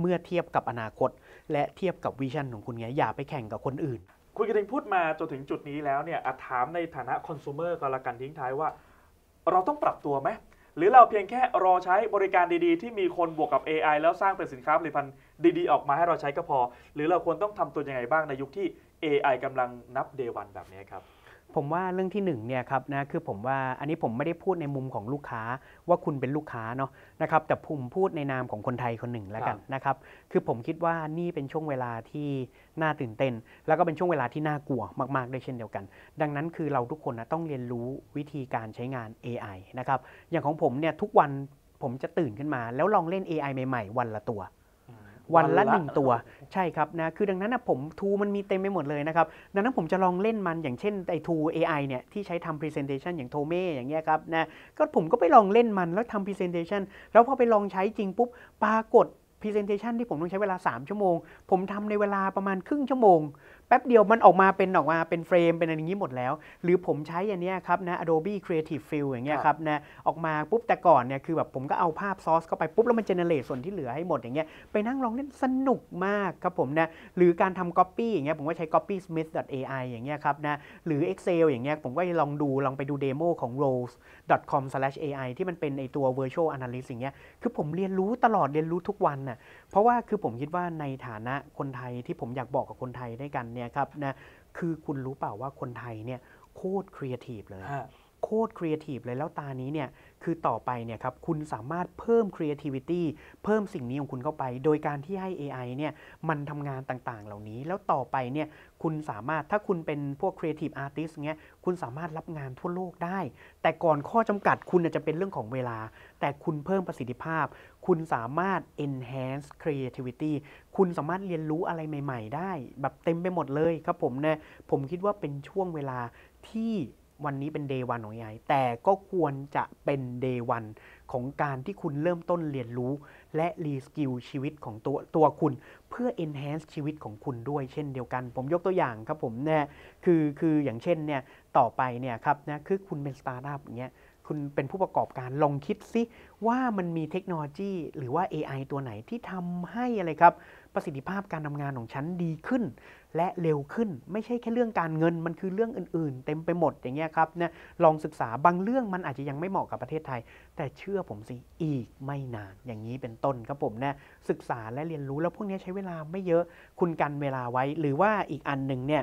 A: เมื่อเทียบกับอนาคต และเทียบกับวิชั่นของคุณเนี้ยอย่าไปแข่งกับคนอื่น
B: คุณกระดิงพูดมาจนถึงจุดนี้แล้วเนี่ยถามในฐานะคอน sumer ก็แล้วกันทิ้งท้ายว่า เราต้องปรับตัวไหมหรือเราเพียงแค่รอใช้บริการดีๆ ที่มีคนบวกกับ AI แล้วสร้างเป็นสินค้าผลิตภัณฑ์ดี ๆ ออกมาให้เราใช้ก็พอ หรือเราควรต้องทำตัวยังไงบ้างในยุคที่ AI กำลังนับเดวันแบบนี้ครับ
A: ผมว่าเรื่องที่1เนี่ยครับนะคือผมว่าอันนี้ผมไม่ได้พูดในมุมของลูกค้าว่าคุณเป็นลูกค้าเนาะนะครับแต่ผมพูดในนามของคนไทยคนหนึ่งแล้วกันนะครับคือผมคิดว่านี่เป็นช่วงเวลาที่น่าตื่นเต้น แล้วก็เป็นช่วงเวลาที่น่ากลัวมากๆด้วยเช่นเดียวกัน ดังนั้นคือเราทุกคนนะต้องเรียนรู้วิธีการใช้งาน AI นะครับอย่างของผมเนี่ยทุกวันผมจะตื่นขึ้นมา แล้วลองเล่น AI ใหม่ๆ วันละตัววันละหนึ่งตัวใช่ครับนะ คือดังนั้นนะผมทูมันมีเต็มไปหมดเลยนะครับ ดังนั้นผมจะลองเล่นมันอย่างเช่นไอทูเอไอเนี่ยที่ใช้ทำ presentation อย่างโทเม่อย่างเงี้ยครับนะก็ผมก็ไปลองเล่นมันแล้วทำ presentation แล้วพอไปลองใช้จริงปุ๊บปรากฏ presentation ที่ผมต้องใช้เวลา 3 ชั่วโมง ผมทำในเวลาประมาณครึ่งชั่วโมงแป๊บเดียวมันออกมาเป็นออกมาเป็นเฟรมเป็นอะไรอย่างนี้หมดแล้ว หรือผมใช้อันนี้ครับนะ Adobe Creative Fill อย่างเงี้ยครับนะออกมาปุ๊บแต่ก่อนเนี่ยคือแบบผมก็เอาภาพซอสเข้าไปปุ๊บแล้วมันเจเนเรตส่วนที่เหลือให้หมดอย่างเงี้ยไปนั่งลองเล่นสนุกมากครับผมนะหรือการทำ Copy อย่างเงี้ยผมก็ใช้ Copy Smith AI อย่างเงี้ยครับนะหรือ Excel อย่างเงี้ยผมก็ลองดูลองไปดูเดโมของ r o s e c o m a i ที่มันเป็นไอตัว virtual analyst อย่างเงี้ยคือ ผมเรียนรู้ตลอดเรียนรู้ทุกวันน่ะเพราะว่าคือผมคิดว่าในฐานะคนไทยที่ผมอยากบอกกับคนไทยด้วยกันเนี่ยครับนะคือคุณรู้เปล่าว่าคนไทยเนี่ยโคตรครีเอทีฟเลย โคตรครีเอทีฟเลยแล้วตานี้เนี่ยคือต่อไปเนี่ยครับคุณสามารถเพิ่ม creativity เพิ่มสิ่งนี้ของคุณเข้าไป โดยการที่ให้ AI เนี่ยมันทำงานต่าง ๆ เหล่านี้แล้วต่อไปเนี่ยคุณสามารถถ้าคุณเป็นพวก creative artist เงี้ยคุณสามารถรับงานทั่วโลกได้ แต่ก่อนข้อจำกัด คุณจะเป็นเรื่องของเวลา แต่คุณเพิ่มประสิทธิภาพ คุณสามารถ enhance creativity คุณสามารถเรียนรู้อะไรใหม่ ๆ ได้ แบบเต็มไปหมดเลยครับผมนะผมคิดว่าเป็นช่วงเวลาที่วันนี้เป็นดย์วันของ AI แต่ก็ควรจะเป็นดย์วันของการที่คุณเริ่มต้นเรียนรู้ และรีสกิลชีวิตของตัวตัวคุณ เพื่อ enhance ชีวิตของคุณด้วยเช่นเดียวกัน ผมยกตัวอย่างครับผมเนี่ยคือ คืออย่างเช่น เนี่ย ต่อไป เนี่ย ครับ นะ คือ คุณเป็น สตาร์ทอัพอย่างเงี้ยคุณเป็นผู้ประกอบการ ลองคิดซิ ว่ามันมีเทคโนโลยี หรือว่า AI ตัวไหนที่ทำให้อะไรครับประสิทธิภาพการทำงานของฉันดีขึ้นและเร็วขึ้น ไม่ใช่แค่เรื่องการเงินมันคือเรื่องอื่นๆ เต็มไปหมดอย่างเงี้ยครับนะลองศึกษาบางเรื่องมันอาจจะยังไม่เหมาะกับประเทศไทย แต่เชื่อผมสิอีกไม่นานอย่างนี้เป็นต้นครับผมนะศึกษาและเรียนรู้แล้วพวกนี้ใช้เวลาไม่เยอะคุณกันเวลาไว้ หรือว่าอีกอันหนึ่งเนี่ย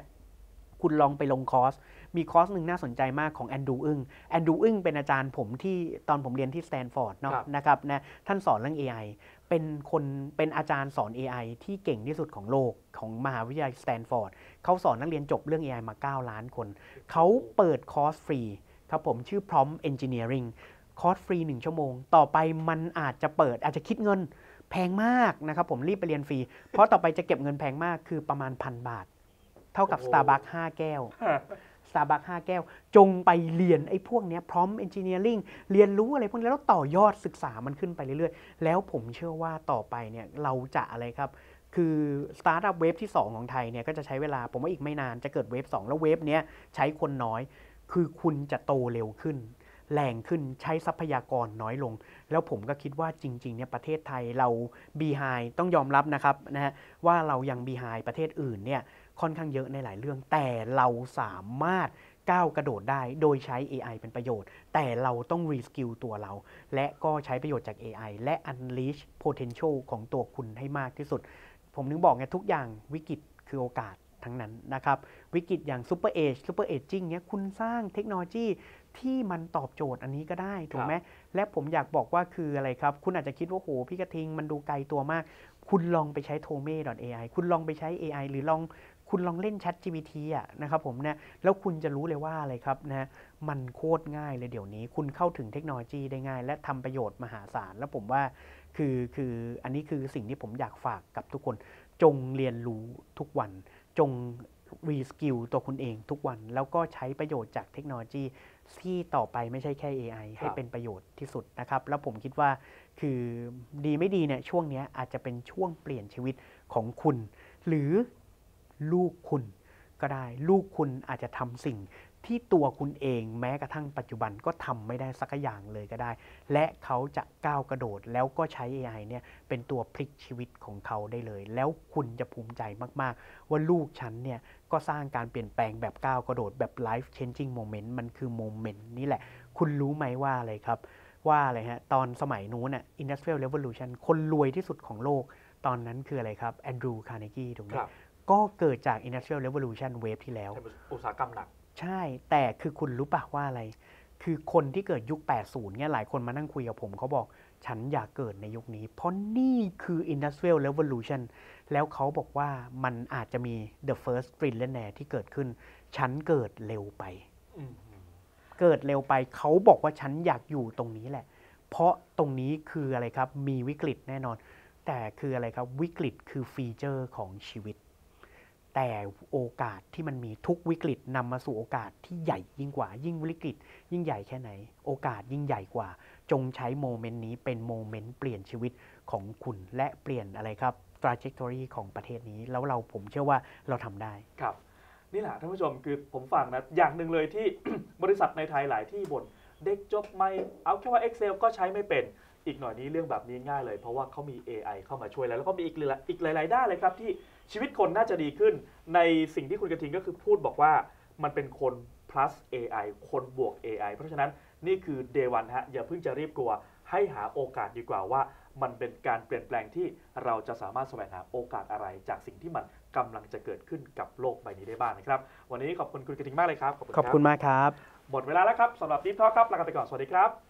A: คุณลองไปลงคอร์สมีคอร์สหนึ่งน่าสนใจมากของแอนดูอึ้งแอนดูอึ้งเป็นอาจารย์ผมที่ตอนผมเรียนที่สแตนฟอร์ดเนาะนะครับนะท่านสอนเรื่อง AI เป็นคนเป็นอาจารย์สอน AI ที่เก่งที่สุดของโลกของมหาวิทยาลัยสแตนฟอร์ดเขาสอนนักเรียนจบเรื่อง AI มา 9 ล้านคน เขาเปิดคอร์สฟรีครับผมชื่อ Prompt Engineering คอร์สฟรี 1 ชั่วโมง ต่อไปมันอาจจะเปิด อาจจะคิดเงินแพงมากนะครับผมรีบไปเรียนฟรี เพราะต่อไปจะเก็บเงินแพงมาก คือประมาณพันบาท เท่ากับ Starbucks 5 แก้วตาบักห้าแก้ว จงไปเรียนไอ้พวกนี้พร้อมเอนจิเนียริงเรียนรู้อะไรพวกนี้แล้วต่อยอดศึกษามันขึ้นไปเรื่อยๆ แล้วผมเชื่อว่าต่อไปเนี่ยเราจะอะไรครับ คือสตาร์ทอัพเวฟที่ 2 ของไทยเนี่ยก็จะใช้เวลา ผมว่าอีกไม่นานจะเกิดเวฟ2แล้วเวฟเนี้ยใช้คนน้อย คือคุณจะโตเร็วขึ้น แรงขึ้น ใช้ทรัพยากรน้อยลง แล้วผมก็คิดว่าจริงๆเนี่ยประเทศไทยเราบีไฮต้องยอมรับนะครับนะฮะ ว่าเรายังบีไฮประเทศอื่นเนี่ยค่อนข้างเยอะในหลายเรื่อง แต่เราสามารถก้าวกระโดดได้ โดยใช้ AI เป็นประโยชน์ แต่เราต้องรีสกิลตัวเรา และก็ใช้ประโยชน์จาก AI และ unleash potential ของตัวคุณให้มากที่สุด ผมนึงบอกไงทุกอย่างวิกฤตคือโอกาสทั้งนั้นนะครับ วิกฤตอย่างซูเปอร์เอจซูเปอร์เอจจิ้งเนี้ยคุณสร้างเทคโนโลยีที่มันตอบโจทย์อันนี้ก็ได้ ถูกไหม และผมอยากบอกว่าคืออะไรครับ คุณอาจจะคิดว่าโหพี่กระทิง มันดูไกลตัวมาก คุณลองไปใช้โทเม่ .ai คุณลองไปใช้ AI หรือลองคุณลองเล่นแชท GPT อ่ะนะครับผมนะแล้วคุณจะรู้เลยว่าอะไรครับนะ มันโคตรง่ายเลยเดี๋ยวนี้ คุณเข้าถึงเทคโนโลยีได้ง่าย และทำประโยชน์มหาศาล แล้วผมว่าคือคืออันนี้คือสิ่งที่ผมอยากฝากกับทุกคน จงเรียนรู้ทุกวัน จงรีสกิลตัวคุณเองทุกวัน แล้วก็ใช้ประโยชน์จากเทคโนโลยีที่ต่อไปไม่ใช่แค่ AI ให้เป็นประโยชน์ที่สุดนะครับ แล้วผมคิดว่าคือดีไม่ดีเนี่ยช่วงนี้อาจจะเป็นช่วงเปลี่ยนชีวิตของคุณหรือลูกคุณก็ได้ ลูกคุณอาจจะทำสิ่งที่ตัวคุณเองแม้กระทั่งปัจจุบันก็ทำไม่ได้สักอย่างเลยก็ได้ และเขาจะก้าวกระโดดแล้วก็ใช้ AI เนี่ยเป็นตัวพลิกชีวิตของเขาได้เลย แล้วคุณจะภูมิใจมาก ๆ ว่าลูกฉันเนี่ยก็สร้างการเปลี่ยนแปลงแบบก้าวกระโดดแบบ life changing moment มันคือโมเมนต์นี่แหละ คุณรู้ไหมว่าอะไรครับ ว่าอะไรฮะตอนสมัยนู้นน่ะ industrial revolution คนรวยที่สุดของโลกตอนนั้นคืออะไรครับแอนดรูว์คาร์เนกีถูกไหมก็เกิดจาก Industrial Revolution Wave ที่แล้ว อุตสาหกรรมหนัก ใช่ แต่คือคุณรู้ปะว่าอะไร คือคนที่เกิดยุค 80เนี่ยหลายคนมานั่งคุยกับผมเขาบอก ฉันอยากเกิดในยุคนี้ เพราะนี่คือ Industrial Revolution แล้วเขาบอกว่ามันอาจจะมี The First r i l l i o n a i r e ที่เกิดขึ้น ฉันเกิดเร็วไป เกิดเร็วไป เขาบอกว่าฉันอยากอยู่ตรงนี้แหละ เพราะตรงนี้คืออะไรครับ มีวิกฤตแน่นอน แต่คืออะไรครับ วิกฤตคือฟีเจอร์ของชีวิตแต่โอกาสที่มันมีทุกวิกฤตนำมาสู่โอกาสที่ใหญ่ ยิ่งกว่า ยิ่งวิกฤตยิ่งใหญ่แค่ไหน โอกาสยิ่งใหญ่กว่า จงใช้โมเมนต์นี้เป็นโมเมนต์ เปลี่ยนชีวิตของคุณและเปลี่ยนอะไรครับ trajectory ของประเทศนี้แล้วเราผมเชื่อว่าเราทำได้
B: ครับนี่แหละท่านผู้ชมคือผมฟังนะอย่างหนึ่งเลยที่บริษัทในไทยหลายที่บ่นเด็กจบไม่เอาแค่ว่า Excel ก็ใช้ไม่เป็นอีกหน่อยนี้เรื่องแบบนี้ง่าย เลย เพราะว่าเขามี AI เข้ามาช่วย แล้วแล้วก็มีอีกหลายอีกหลายๆด้านเลยครับที่ชีวิตคนน่าจะดีขึ้นในสิ่งที่คุณกระทิงก็คือพูดบอกว่ามันเป็นคน plus AI คนบวก AI เพราะฉะนั้น นี่คือ day one ฮะอย่าเพิ่งจะรีบกลัวให้หาโอกาสดีกว่าว่า มันเป็นการเปลี่ยนแปลงที่เราจะสามารถแสวงหาโอกาสอะไรจากสิ่งที่มันกำลังจะเกิดขึ้นกับโลกใบนี้ได้บ้างนะครับ วันนี้ขอบคุณคุณกระทิงมากเลยครับ ขอบคุณคณมากครับหมดเวลาแล้วครับสำหรับทิปทอกครับลาไปก่อนสวัสดีครับ